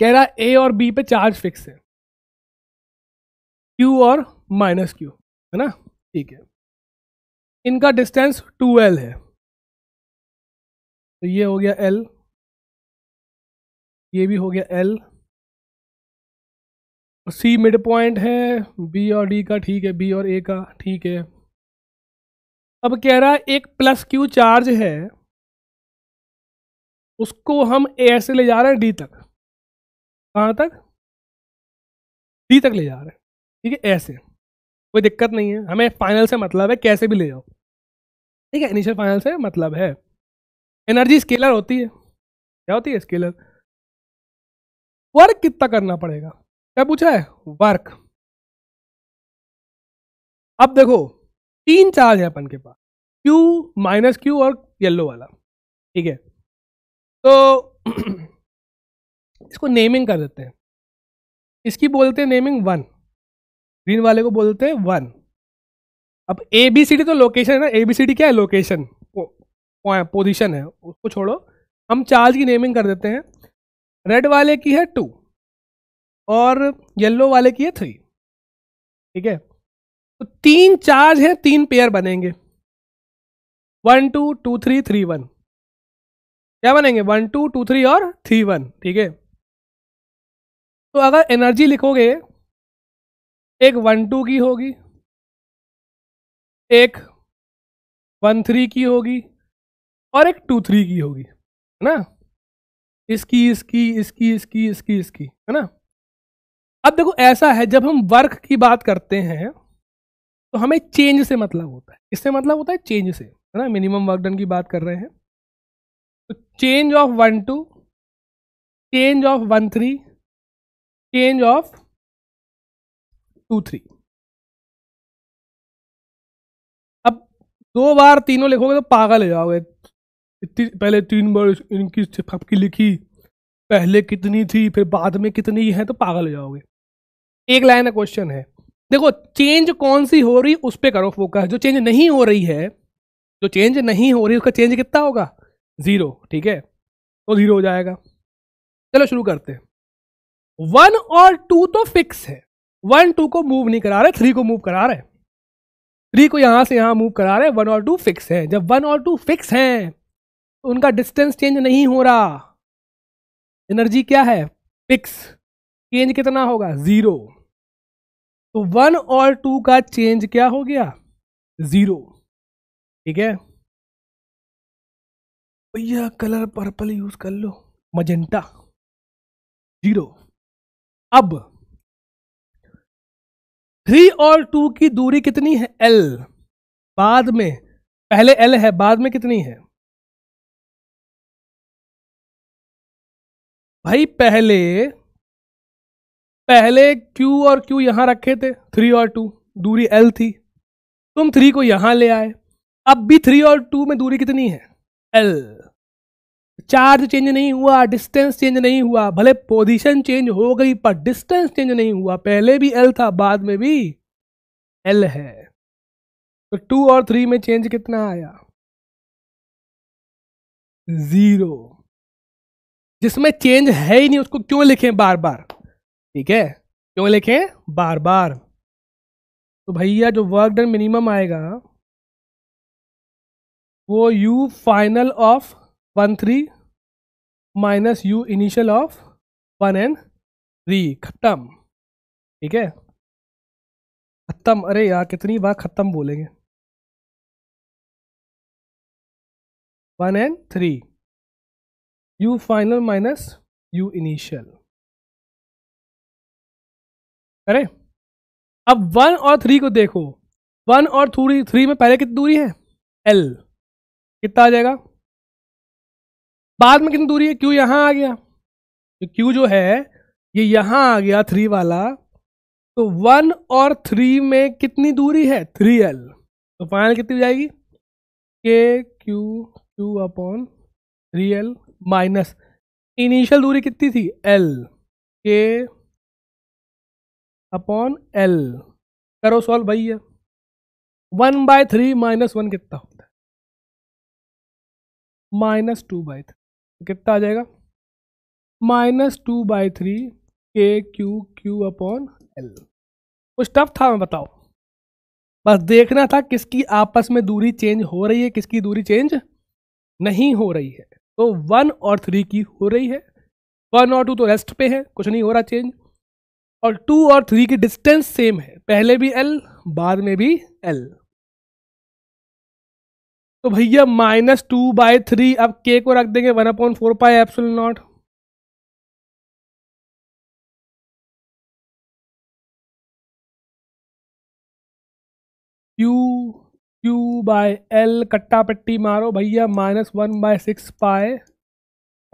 कह रहा है ए और बी पे चार्ज फिक्स है क्यू और माइनस क्यू है ना ठीक है इनका डिस्टेंस टू एल है तो ये हो गया एल ये भी हो गया एल सी मिड पॉइंट है बी और डी का ठीक है बी और ए का ठीक है अब कह रहा है एक प्लस क्यू चार्ज है उसको हम ए से ले जा रहे हैं डी तक कहाँ तक डी तक ले जा रहे हैं ठीक है ए से कोई दिक्कत नहीं है हमें फाइनल से मतलब है कैसे भी ले जाओ ठीक है इनिशियल फाइनल से मतलब है एनर्जी स्केलर होती है क्या होती है स्केलर वर्क कितना करना पड़ेगा क्या पूछा है वर्क अब देखो तीन चार्ज है अपन के पास क्यू माइनस क्यू और येलो वाला ठीक है तो [CLEARS THROAT] इसको नेमिंग कर देते हैं इसकी बोलते हैं नेमिंग वन ग्रीन वाले को बोलते हैं वन अब ए बी सी डी तो लोकेशन है ना ए बी सी डी क्या है लोकेशन पोजिशन है उसको छोड़ो हम चार्ज की नेमिंग कर देते हैं रेड वाले की है टू और येलो वाले की है थ्री ठीक है तो तीन चार्ज हैं तीन पेयर बनेंगे one two two three three one क्या बनेंगे वन टू टू थ्री और थ्री वन ठीक है तो अगर एनर्जी लिखोगे एक वन टू की होगी एक वन थ्री की होगी और एक टू थ्री की होगी है ना इसकी इसकी इसकी इसकी इसकी इसकी है ना अब देखो ऐसा है जब हम वर्क की बात करते हैं तो हमें चेंज से मतलब होता है इससे मतलब होता है चेंज से है ना मिनिमम वर्क डन की बात कर रहे हैं तो change of one two change of one three change of two three अब दो बार तीनों लिखोगे तो पागल हो जाओगे पहले तीन बार इनकी फपकी लिखी पहले कितनी थी फिर बाद में कितनी है तो पागल हो जाओगे एक लाइन का क्वेश्चन है देखो चेंज कौन सी हो रही उस पर करो फोकस जो चेंज नहीं हो रही है जो चेंज नहीं हो रही उसका चेंज कितना होगा जीरो ठीक है तो जीरो हो जाएगा चलो शुरू करते वन और टू तो फिक्स है वन टू को मूव नहीं करा रहे थ्री को मूव करा रहे थ्री को यहां से यहां मूव करा रहे वन और टू फिक्स है जब वन और टू फिक्स हैं तो उनका डिस्टेंस चेंज नहीं हो रहा एनर्जी क्या है फिक्स चेंज कितना होगा जीरो तो वन और टू का चेंज क्या हो गया जीरो ठीक है भैया कलर पर्पल यूज कर लो मजेंटा जीरो अब थ्री और टू की दूरी कितनी है एल बाद में पहले एल है बाद में कितनी है भाई पहले पहले Q और Q यहाँ रखे थे थ्री और टू दूरी L थी तुम थ्री को यहाँ ले आए अब भी थ्री और टू में दूरी कितनी है L चार्ज चेंज नहीं हुआ डिस्टेंस चेंज नहीं हुआ भले पोजीशन चेंज हो गई पर डिस्टेंस चेंज नहीं हुआ पहले भी एल था बाद में भी एल है तो टू और थ्री में चेंज कितना आया जीरो जिसमें चेंज है ही नहीं उसको क्यों लिखें बार बार ठीक है क्यों लिखें बार बार तो भैया जो वर्क डन मिनिमम आएगा वो U final of one three minus you initial of one and three खत्म ठीक है खत्म अरे यार कितनी बार खत्म बोलेंगे one and three U final minus you initial अरे अब वन और थ्री को देखो वन और थ्री थ्री में पहले कितनी दूरी है एल कितना आ जाएगा बाद में कितनी दूरी है क्यू यहां आ गया तो क्यू जो है ये यहां आ गया थ्री वाला तो वन और थ्री में कितनी दूरी है थ्री एल तो फाइनल कितनी हो जाएगी k q q upon three L minus initial दूरी कितनी थी एल के अपॉन एल करो सॉल्व भैया है one by three minus one कितना होता है माइनस टू बाई थ्री कितना आ जाएगा minus two by three k q q upon L कुछ टफ था मैं बताओ बस देखना था किसकी आपस में दूरी चेंज हो रही है किसकी दूरी चेंज नहीं हो रही है तो वन और थ्री की हो रही है वन और टू तो रेस्ट पे है कुछ नहीं हो रहा चेंज और टू और थ्री की डिस्टेंस सेम है पहले भी एल बाद में भी एल तो भैया माइनस टू बाय थ्री अब के को रख देंगे one upon four pi epsilon naught q q by L कट्टा पट्टी मारो भैया minus one by six pi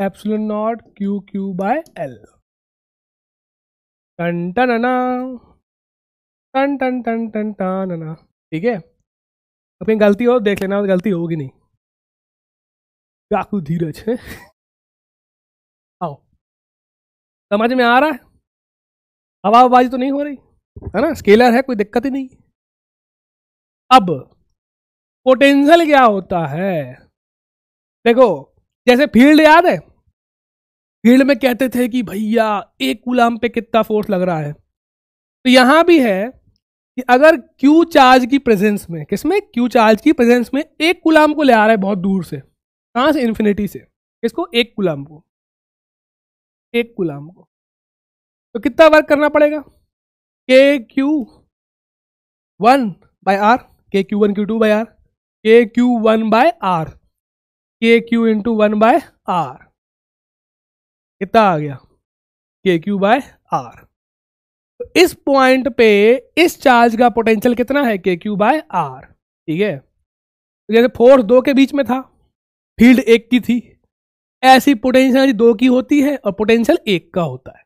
epsilon naught q q by L टन टनना टन टन टन टन टनना ठीक है अपनी गलती हो देख लेना गलती होगी नहीं काकू धीरज है आओ समझ में आ रहा है हवाबाजी तो नहीं हो रही है ना स्केलर है कोई दिक्कत ही नहीं अब पोटेंशियल क्या होता है देखो जैसे फील्ड याद है फील्ड में कहते थे कि भैया एक गुलाम पे कितना फोर्स लग रहा है तो यहां भी है कि अगर क्यू चार्ज की प्रेजेंस में किसमें क्यू चार्ज की प्रेजेंस में एक गुलाम को ले आ रहा है बहुत दूर से कहा से इन्फिनिटी से किसको एक गुलाम को एक गुलाम को तो कितना वर्क करना पड़ेगा k q one by r k q one q two by r k q one by r k q into one by r कितना आ गया के क्यू बाय आर तो इस पॉइंट पे इस चार्ज का पोटेंशियल कितना है के क्यू बाय आर ठीक है तो जैसे फोर्स दो के बीच में था फील्ड एक की थी ऐसी पोटेंशियल दो की होती है और पोटेंशियल एक का होता है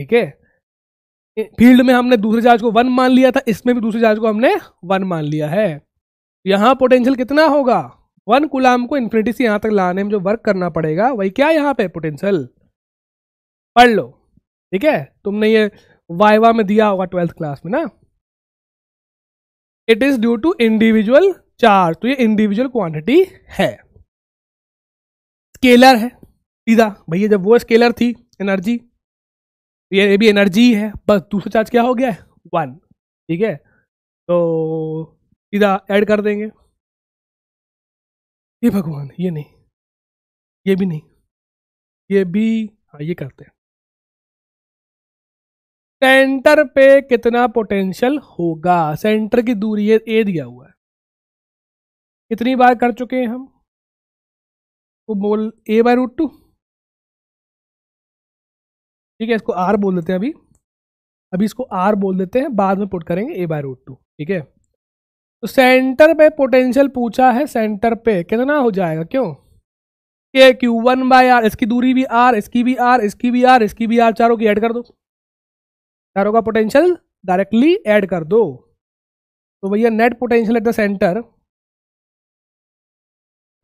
ठीक है फील्ड में हमने दूसरे चार्ज को वन मान लिया था इसमें भी दूसरे चार्ज को हमने वन मान लिया है यहाँ पोटेंशियल कितना होगा वन गुलाम को इन्फिनिटी से यहाँ तक लाने में जो वर्क करना पड़ेगा वही क्या यहाँ पे पोटेंशियल पढ़ लो ठीक है तुमने ये वाइवा में दिया होगा ट्वेल्थ क्लास में ना it is due to individual charge तो ये इंडिविजुअल क्वांटिटी है स्केलर है सीधा भैया जब वो स्केलर थी एनर्जी तो ये ये भी एनर्जी है बस दूसरा चार्ज क्या हो गया है वन ठीक है तो सीधा ऐड कर देंगे ये भगवान ये नहीं ये भी नहीं ये भी हाँ ये करते हैं सेंटर पे कितना पोटेंशियल होगा सेंटर की दूरी ए दिया हुआ है कितनी बार कर चुके हैं हम वो तो बोल ए बाय रूट टू ठीक है इसको आर बोल देते हैं अभी अभी इसको आर बोल देते हैं बाद में पुट करेंगे ए बाय रूट टू ठीक है तो सेंटर पे पोटेंशियल पूछा है सेंटर पे कितना हो जाएगा क्यों के क्यू वन बाय आर इसकी दूरी भी आर इसकी भी आर इसकी भी आर इसकी भी आर चारों की एड कर दो चारों का पोटेंशियल डायरेक्टली ऐड कर दो तो भैया net potential at the centre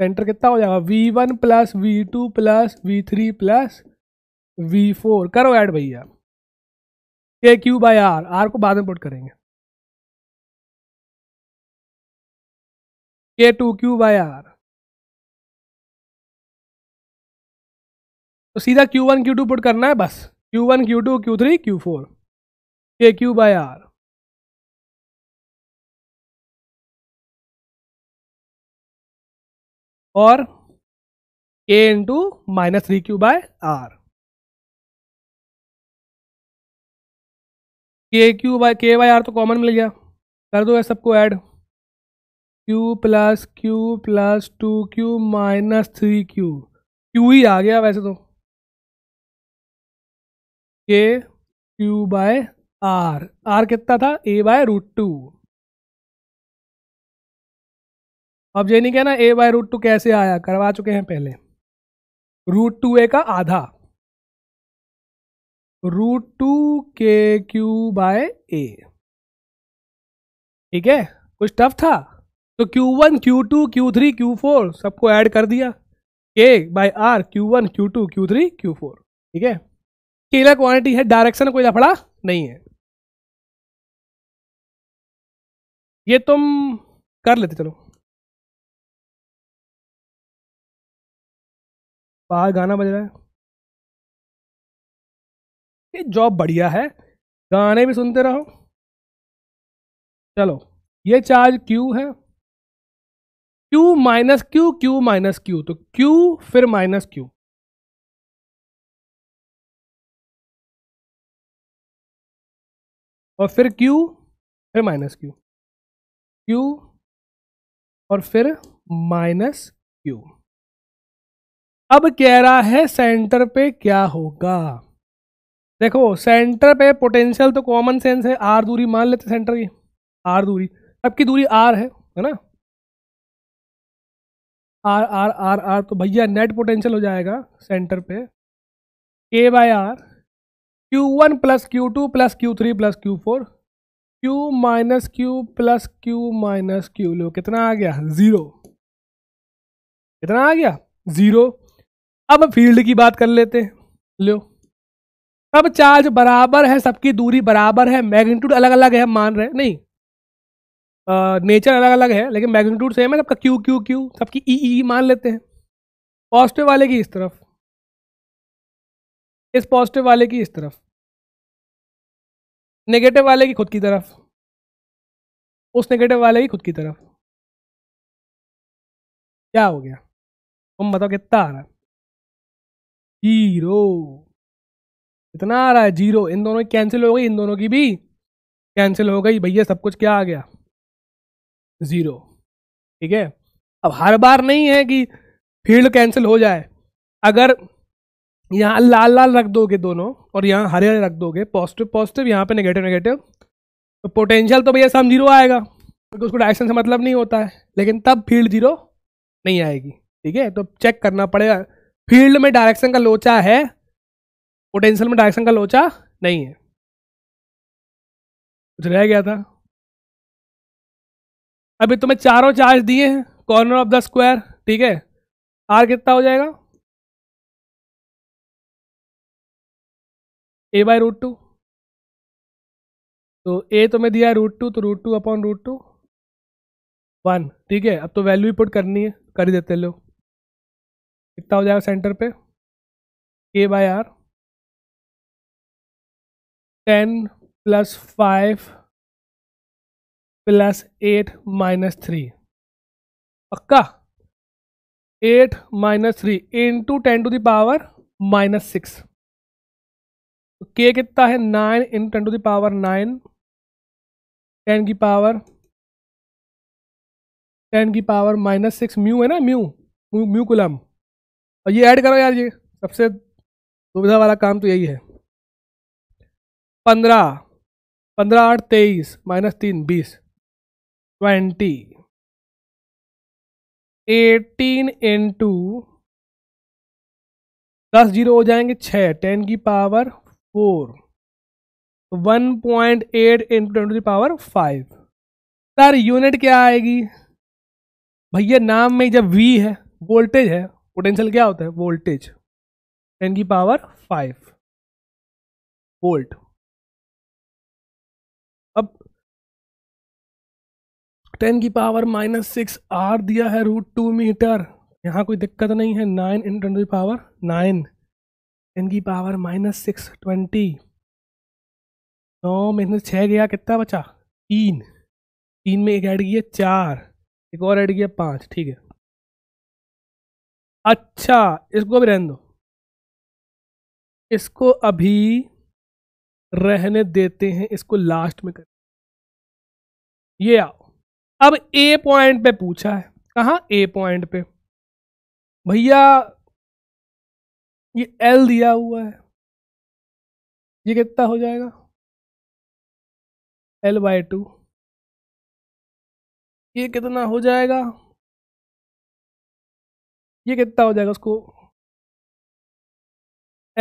centre कितना हो जाएगा V one plus V two plus V three plus V four करो ऐड भैया k q by are are को बाद में पुट करेंगे के टू क्यू बाय आर तो सीधा q one q two put करना है बस q q one two q three q four k q by r और k into minus three q by r k q by k by r तो कॉमन मिल गया कर दो सबको add q plus q plus two q minus three q q ही आ गया वैसे तो k q by are are कितना था ए बाय रूट टू अब ये नहीं कहना ए बाय रूट टू कैसे आया करवा चुके हैं पहले रूट टू ए का आधा root two k q bye ए ठीक है कुछ टफ था तो Q one q to q three q four सबको ऐड कर दिया के by r q one q to q three q four ठीक है केला क्वांटिटी है डायरेक्शन कोई लफड़ा नहीं है ये तुम कर लेते चलो बाहर गाना बज रहा है ये जॉब बढ़िया है गाने भी सुनते रहो चलो ये चार्ज क्यू है q minus q q minus q तो क्यू फिर माइनस क्यू और फिर क्यू फिर माइनस क्यू क्यू और फिर माइनस क्यू अब कह रहा है सेंटर पे क्या होगा देखो सेंटर पे पोटेंशियल तो कॉमन सेंस है आर दूरी मान लेते सेंटर की आर दूरी सबकी दूरी आर है है ना आर आर आर आर तो भैया नेट पोटेंशियल हो जाएगा सेंटर पे k by r q one plus q two plus q three plus q four q minus q plus q minus q लो कितना आ गया ज़ीरो कितना आ गया ज़ीरो अब फील्ड की बात कर लेते हैं लो अब चार्ज बराबर है सबकी दूरी बराबर है मैग्नीट्यूड अलग अलग है मान रहे नहीं आ, नेचर अलग अलग है लेकिन मैग्नीट्यूड सेम है सबका क्यू क्यू क्यू सबकी ई e, ई e, e मान लेते हैं पॉजिटिव वाले की इस तरफ इस पॉजिटिव वाले की इस तरफ नेगेटिव वाले की खुद की तरफ उस नेगेटिव वाले की खुद की तरफ क्या हो गया तुम बताओ कितना आ रहा है जीरो कितना आ रहा है जीरो इन दोनों की कैंसिल हो गई इन दोनों की भी कैंसिल हो गई भैया सब कुछ क्या आ गया ज़ीरो ठीक है अब हर बार नहीं है कि फील्ड कैंसिल हो जाए अगर यहाँ लाल लाल रख दोगे दोनों और यहाँ हरे हरे रख दोगे पॉजिटिव पॉजिटिव यहाँ पे नेगेटिव नेगेटिव तो पोटेंशियल तो भैया सम जीरो आएगा क्योंकि तो उसको डायरेक्शन से मतलब नहीं होता है लेकिन तब फील्ड जीरो नहीं आएगी ठीक है तो चेक करना पड़ेगा फील्ड में डायरेक्शन का लोचा है पोटेंशियल में डायरेक्शन का लोचा नहीं है कुछ रह गया था अभी तुम्हें चारों चार्ज दिए हैं कॉर्नर ऑफ द स्क्वायर ठीक है आर कितना हो जाएगा ए बाय रूट टू तो ए तो मैं दिया है रूट टू तो root two upon root two one ठीक है अब तो वैल्यू ही पुट करनी है कर ही देते लो कितना हो जाएगा सेंटर पे k by r ten plus five plus eight minus three पक्का eight minus three into ten to the power minus six k कितना है nine in ten to the power nine ten की पावर टेन की पावर माइनस सिक्स म्यू है ना म्यू म्यू, म्यू कुलम और ये ऐड करो यार ये सबसे दुविधा वाला काम तो यही है पंद्रह पंद्रह आठ तेईस माइनस तीन बीस ट्वेंटी एटीन इंटू दस जीरो हो जाएंगे छः टेन की power four one point eight in two twenty power five sir unit क्या आएगी भैया नाम में जब वी है वोल्टेज है पोटेंशियल क्या होता है वोल्टेज टेन की पावर फाइव वोल्ट अब टेन की पावर माइनस सिक्स आर दिया है रूट टू मीटर यहाँ कोई दिक्कत नहीं है nine in twenty power nine ten की पावर माइनस सिक्स ट्वेंटी नौ में छः गया कितना बचा तीन तीन में एक ऐड किया चार एक और ऐड किया पाँच ठीक है अच्छा इसको भी रहने दो इसको अभी रहने देते हैं इसको लास्ट में कर ये आओ अब ए पॉइंट पे पूछा है कहाँ ए पॉइंट पे भैया ये एल दिया हुआ है ये कितना हो जाएगा एल बाय टू ये कितना हो जाएगा ये कितना हो जाएगा उसको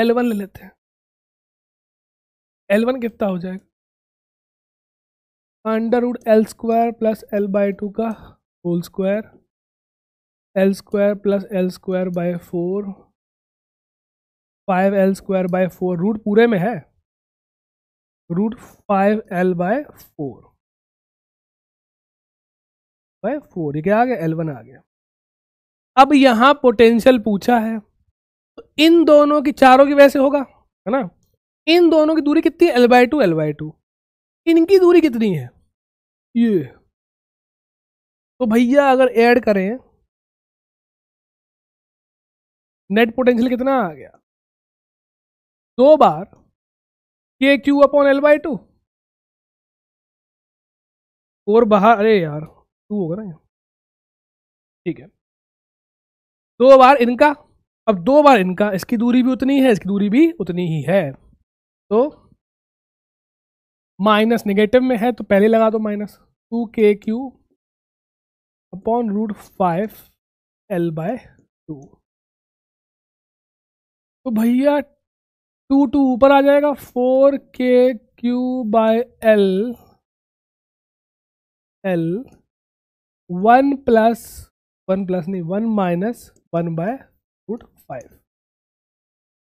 एल वन ले लेते हैं एल वन कितना हो जाएगा under L square plus L by two का whole square L square plus L square by four five L square by four root पूरे में है root five L by four by four ये क्या आ गया एल वन आ गया अब यहाँ पोटेंशियल पूछा है तो इन दोनों की चारों की वैसे होगा है ना इन दोनों की दूरी कितनी L by two L by two इनकी दूरी कितनी है ये तो भैया अगर ऐड करें नेट पोटेंशियल कितना आ गया दो बार k q upon L by two और बाहर अरे यार टू होगा ना ठीक है दो बार इनका अब दो बार इनका इसकी दूरी भी उतनी है इसकी दूरी भी उतनी ही है तो माइनस नेगेटिव में है तो पहले लगा दो minus two k q upon root five L by two तो भैया टू टू ऊपर आ जाएगा four k q by L L one plus one plus नहीं one minus one by root five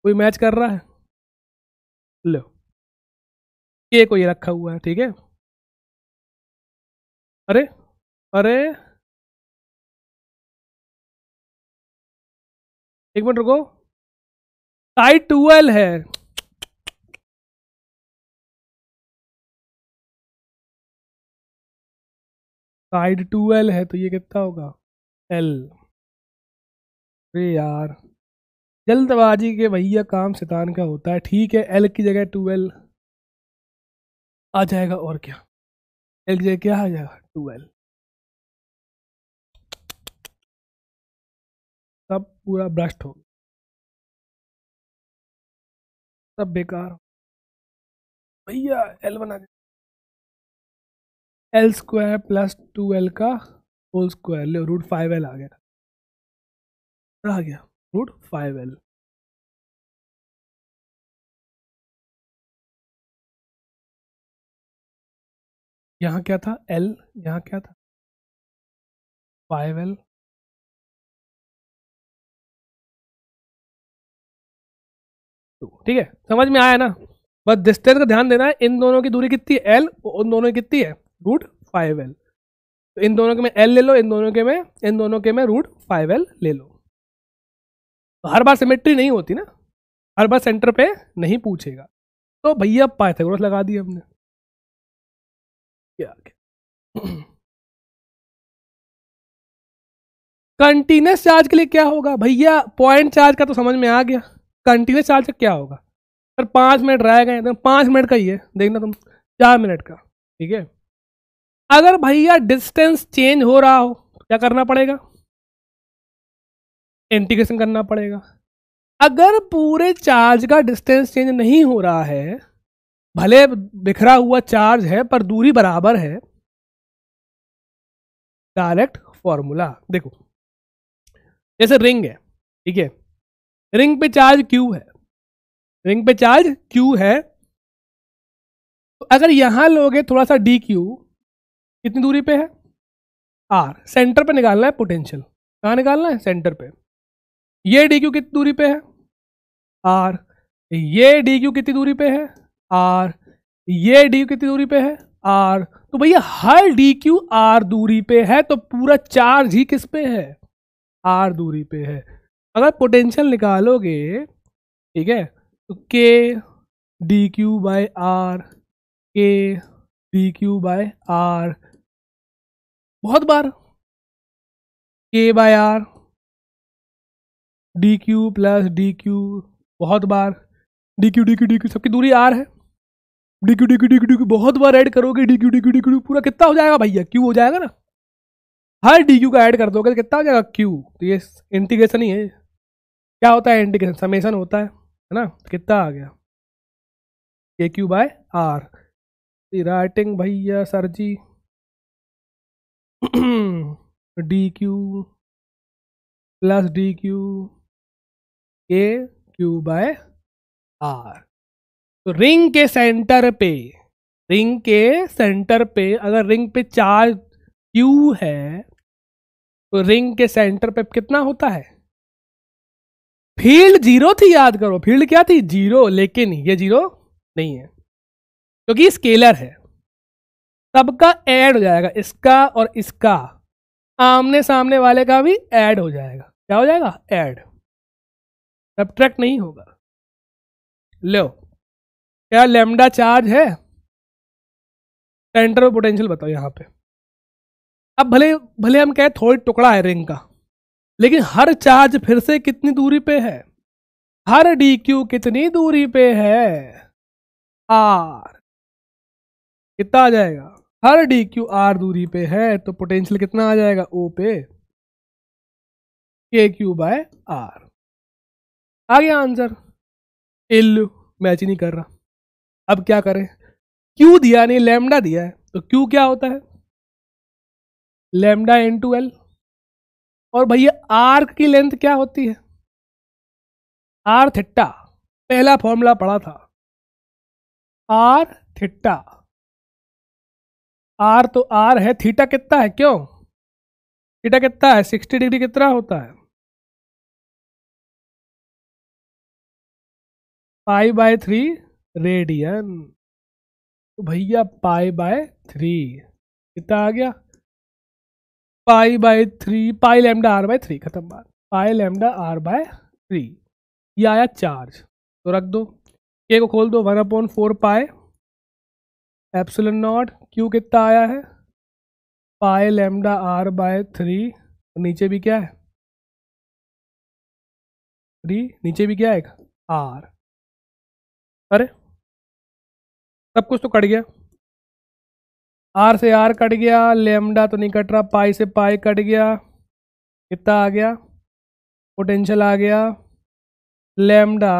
कोई मैच कर रहा है लो के को ये रखा हुआ है ठीक है अरे अरे एक मिनट रुको आई टूएल है साइड टू एल है तो ये कितना होगा एल अरे यार जल्दबाजी के भैया काम शैतान का होता है ठीक है एल की जगह टू एल आ जाएगा और क्या एल की जगह क्या आ जाएगा टू एल सब पूरा ब्रस्ट हो सब बेकार भैया एल बना गया L square plus two L का होल स्क्वायर ले रूट फाइव एल आ गया आ गया रूट फाइव एल यहाँ क्या था एल यहाँ क्या था फाइव एल ठीक है समझ में आया ना बस डिस्टेंस का ध्यान देना है इन दोनों की दूरी कितनी है एल उन दोनों की कितनी है रूट फाइव एल तो इन दोनों के में एल ले लो इन दोनों के में इन दोनों के में रूट फाइव एल ले लो तो हर बार सिमेट्री नहीं होती ना हर बार सेंटर पे नहीं पूछेगा तो भैया पाइथागोरस लगा दिए हमने क्या कंटिन्यूस चार्ज [CLEARS THROAT] के लिए क्या होगा भैया पॉइंट चार्ज का तो समझ में आ गया कंटिन्यूस चार्ज क्या होगा सर पाँच मिनट रह गए तो पाँच मिनट का ही है देखना तुम चार मिनट का ठीक है अगर भैया डिस्टेंस चेंज हो रहा हो क्या करना पड़ेगा इंटीग्रेशन करना पड़ेगा अगर पूरे चार्ज का डिस्टेंस चेंज नहीं हो रहा है भले बिखरा हुआ चार्ज है पर दूरी बराबर है डायरेक्ट फॉर्मूला देखो जैसे रिंग है ठीक है रिंग पे चार्ज क्यू है रिंग पे चार्ज क्यू है तो अगर यहां लोगे थोड़ा सा डी क्यू कितनी दूरी पे है आर सेंटर पे निकालना है पोटेंशियल कहाँ निकालना है सेंटर पे ये डी क्यू कितनी दूरी पे है आर ये डी क्यू कितनी दूरी पे है आर ये डी कितनी दूरी पे है आर तो भैया हर डी क्यू आर दूरी पे है तो पूरा चार्ज ही किस पे है आर दूरी पे है अगर पोटेंशियल निकालोगे ठीक है तो k d q by r k d q by r बहुत बार k by r d q plus d q बहुत बार d q d q d q सबकी दूरी आर है d q d q d q d q बहुत बार ऐड करोगे d q d q d q पूरा कितना हो जाएगा भैया क्यू हो जाएगा ना हर डी क्यू का ऐड कर दोगे कितना हो जाएगा क्यू तो ये इंटीग्रेशन ही है क्या होता है इंटीग्रेशन समेसन होता है है ना तो कितना आ गया k q by r writing भैया sir ji d q plus d q k q by r तो रिंग के सेंटर पे रिंग के सेंटर पे अगर रिंग पे चार्ज क्यू है तो रिंग के सेंटर पे कितना होता है फील्ड जीरो थी याद करो फील्ड क्या थी जीरो लेकिन ये जीरो नहीं है क्योंकि स्केलर है सबका ऐड हो जाएगा इसका और इसका आमने सामने वाले का भी ऐड हो जाएगा क्या हो जाएगा ऐड सब नहीं होगा लो क्या लेमडा चार्ज है सेंटर पोटेंशियल बताओ यहाँ पे अब भले भले हम कहें थोड़ी टुकड़ा है रिंग का लेकिन हर चार्ज फिर से कितनी दूरी पे है हर डी क्यू कितनी दूरी पे है आर कितना आ जाएगा हर डी क्यू आर दूरी पे है तो पोटेंशियल कितना आ जाएगा ओ पे के क्यू बाय आर आ गया आंसर एल मैच ही नहीं कर रहा अब क्या करें क्यू दिया नहीं लेमडा दिया है तो क्यू क्या होता है लेमडा इन टू एल और भैया आर्क की लेंथ क्या होती है आर थिट्टा पहला फॉर्मूला पढ़ा था आर थिट्टा आर तो आर है थीटा कितना है क्यों थीटा कितना है सिक्सटी डिग्री कितना होता है पाई बाय थ्री रेडियन तो भैया पाई बाय थ्री कितना आ गया pi by three pi lambda r by three खत्म बात pi lambda r by three ये आया चार्ज तो रख दो के को खोल दो वन अपॉन फोर पाए एप्सुल नॉट क्यू कितना आया है पाए लेमडा आर बाय थ्री नीचे भी क्या है थ्री नीचे भी क्या है आर अरे सब कुछ तो कट गया आर से आर कट गया लेमडा तो नहीं कट रहा पाई से पाई कट गया कितना आ गया पोटेंशियल आ गया lambda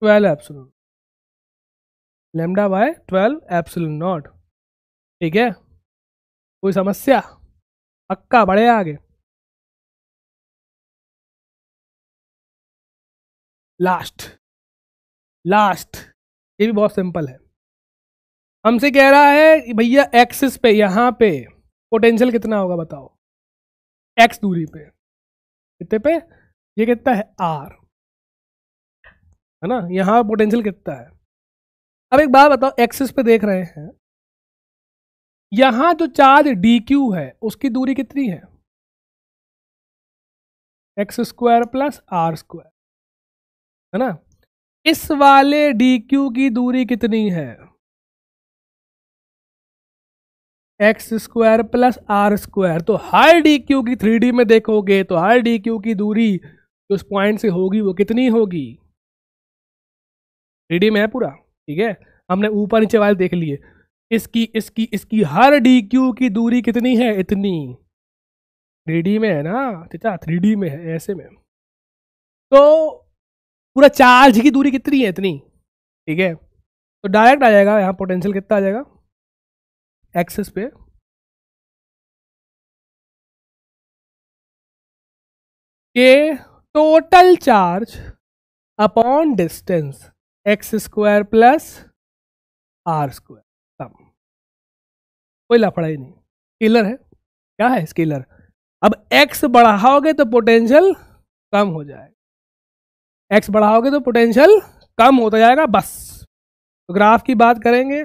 twelve epsilon lambda by twelve epsilon naught ठीक है कोई समस्या पक्का बढ़े आगे लास्ट लास्ट ये भी बहुत सिंपल है हमसे कह रहा है भैया एक्सिस पे यहाँ पे पोटेंशियल कितना होगा बताओ एक्स दूरी पे कितने पे ये कितना है आर है ना यहाँ पोटेंशियल कितना है अब एक बात बताओ एक्सिस पे देख रहे हैं यहाँ जो चार्ज डी क्यू है उसकी दूरी कितनी है x square plus r square है ना इस वाले डी क्यू की दूरी कितनी है x square plus r square तो हर डी क्यू की थ्री डी में देखोगे तो हर डी क्यू की दूरी उस पॉइंट से होगी वो कितनी होगी थ्री डी में है पूरा ठीक है हमने ऊपर नीचे वाले देख लिए इसकी इसकी इसकी हर डी क्यू की दूरी कितनी है इतनी थ्री डी में है ना चाचा थ्री डी में है ऐसे में तो पूरा चार्ज की दूरी कितनी है इतनी ठीक है तो डायरेक्ट आ जाएगा यहाँ पोटेंशियल कितना आ जाएगा एक्सेस पे k total charge upon distance x square plus r square कोई लफड़ा ही नहीं स्केलर है क्या है स्केलर अब एक्स बढ़ाओगे तो पोटेंशियल कम हो जाएगा एक्स बढ़ाओगे तो पोटेंशियल कम होता जाएगा बस तो ग्राफ की बात करेंगे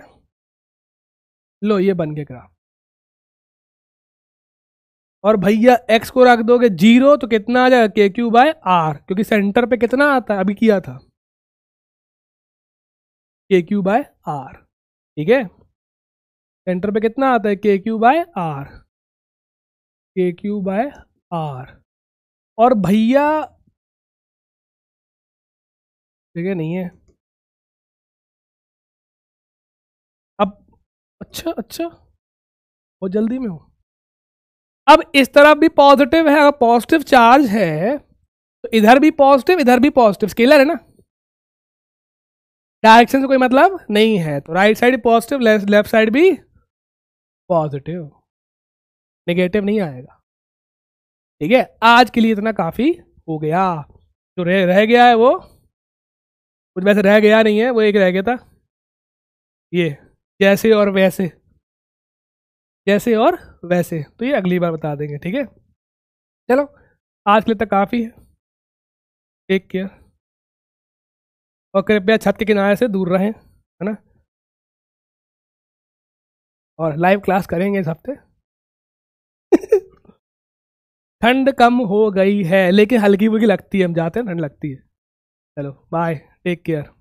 लो ये बन के ग्राफ और भैया एक्स को रख दोगे जीरो तो कितना आ जाएगा के क्यू बाय आर क्योंकि सेंटर पे कितना आता है अभी किया था के क्यू बाय आर ठीक है सेंटर पे कितना आता है k q by r k q by r और भैया ठीक है नहीं है अच्छा अच्छा बहुत जल्दी में हो अब इस तरफ भी पॉजिटिव है अगर पॉजिटिव चार्ज है तो इधर भी पॉजिटिव इधर भी पॉजिटिव स्केलर है ना डायरेक्शन से कोई मतलब नहीं है तो right side positive left side भी पॉजिटिव नेगेटिव नहीं आएगा ठीक है आज के लिए इतना काफ़ी हो गया जो रह, रह गया है वो कुछ वैसे रह गया नहीं है वो एक रह गया था ये जैसे और वैसे जैसे और वैसे तो ये अगली बार बता देंगे ठीक है चलो आज के लिए तक तो काफ़ी है टेक केयर और कृपया छत के किनारे से दूर रहें है ना और लाइव क्लास करेंगे इस हफ्ते [LAUGHS] ठंड कम हो गई है लेकिन हल्की वल्की लगती है हम जाते हैं ठंड लगती है चलो बाय टेक केयर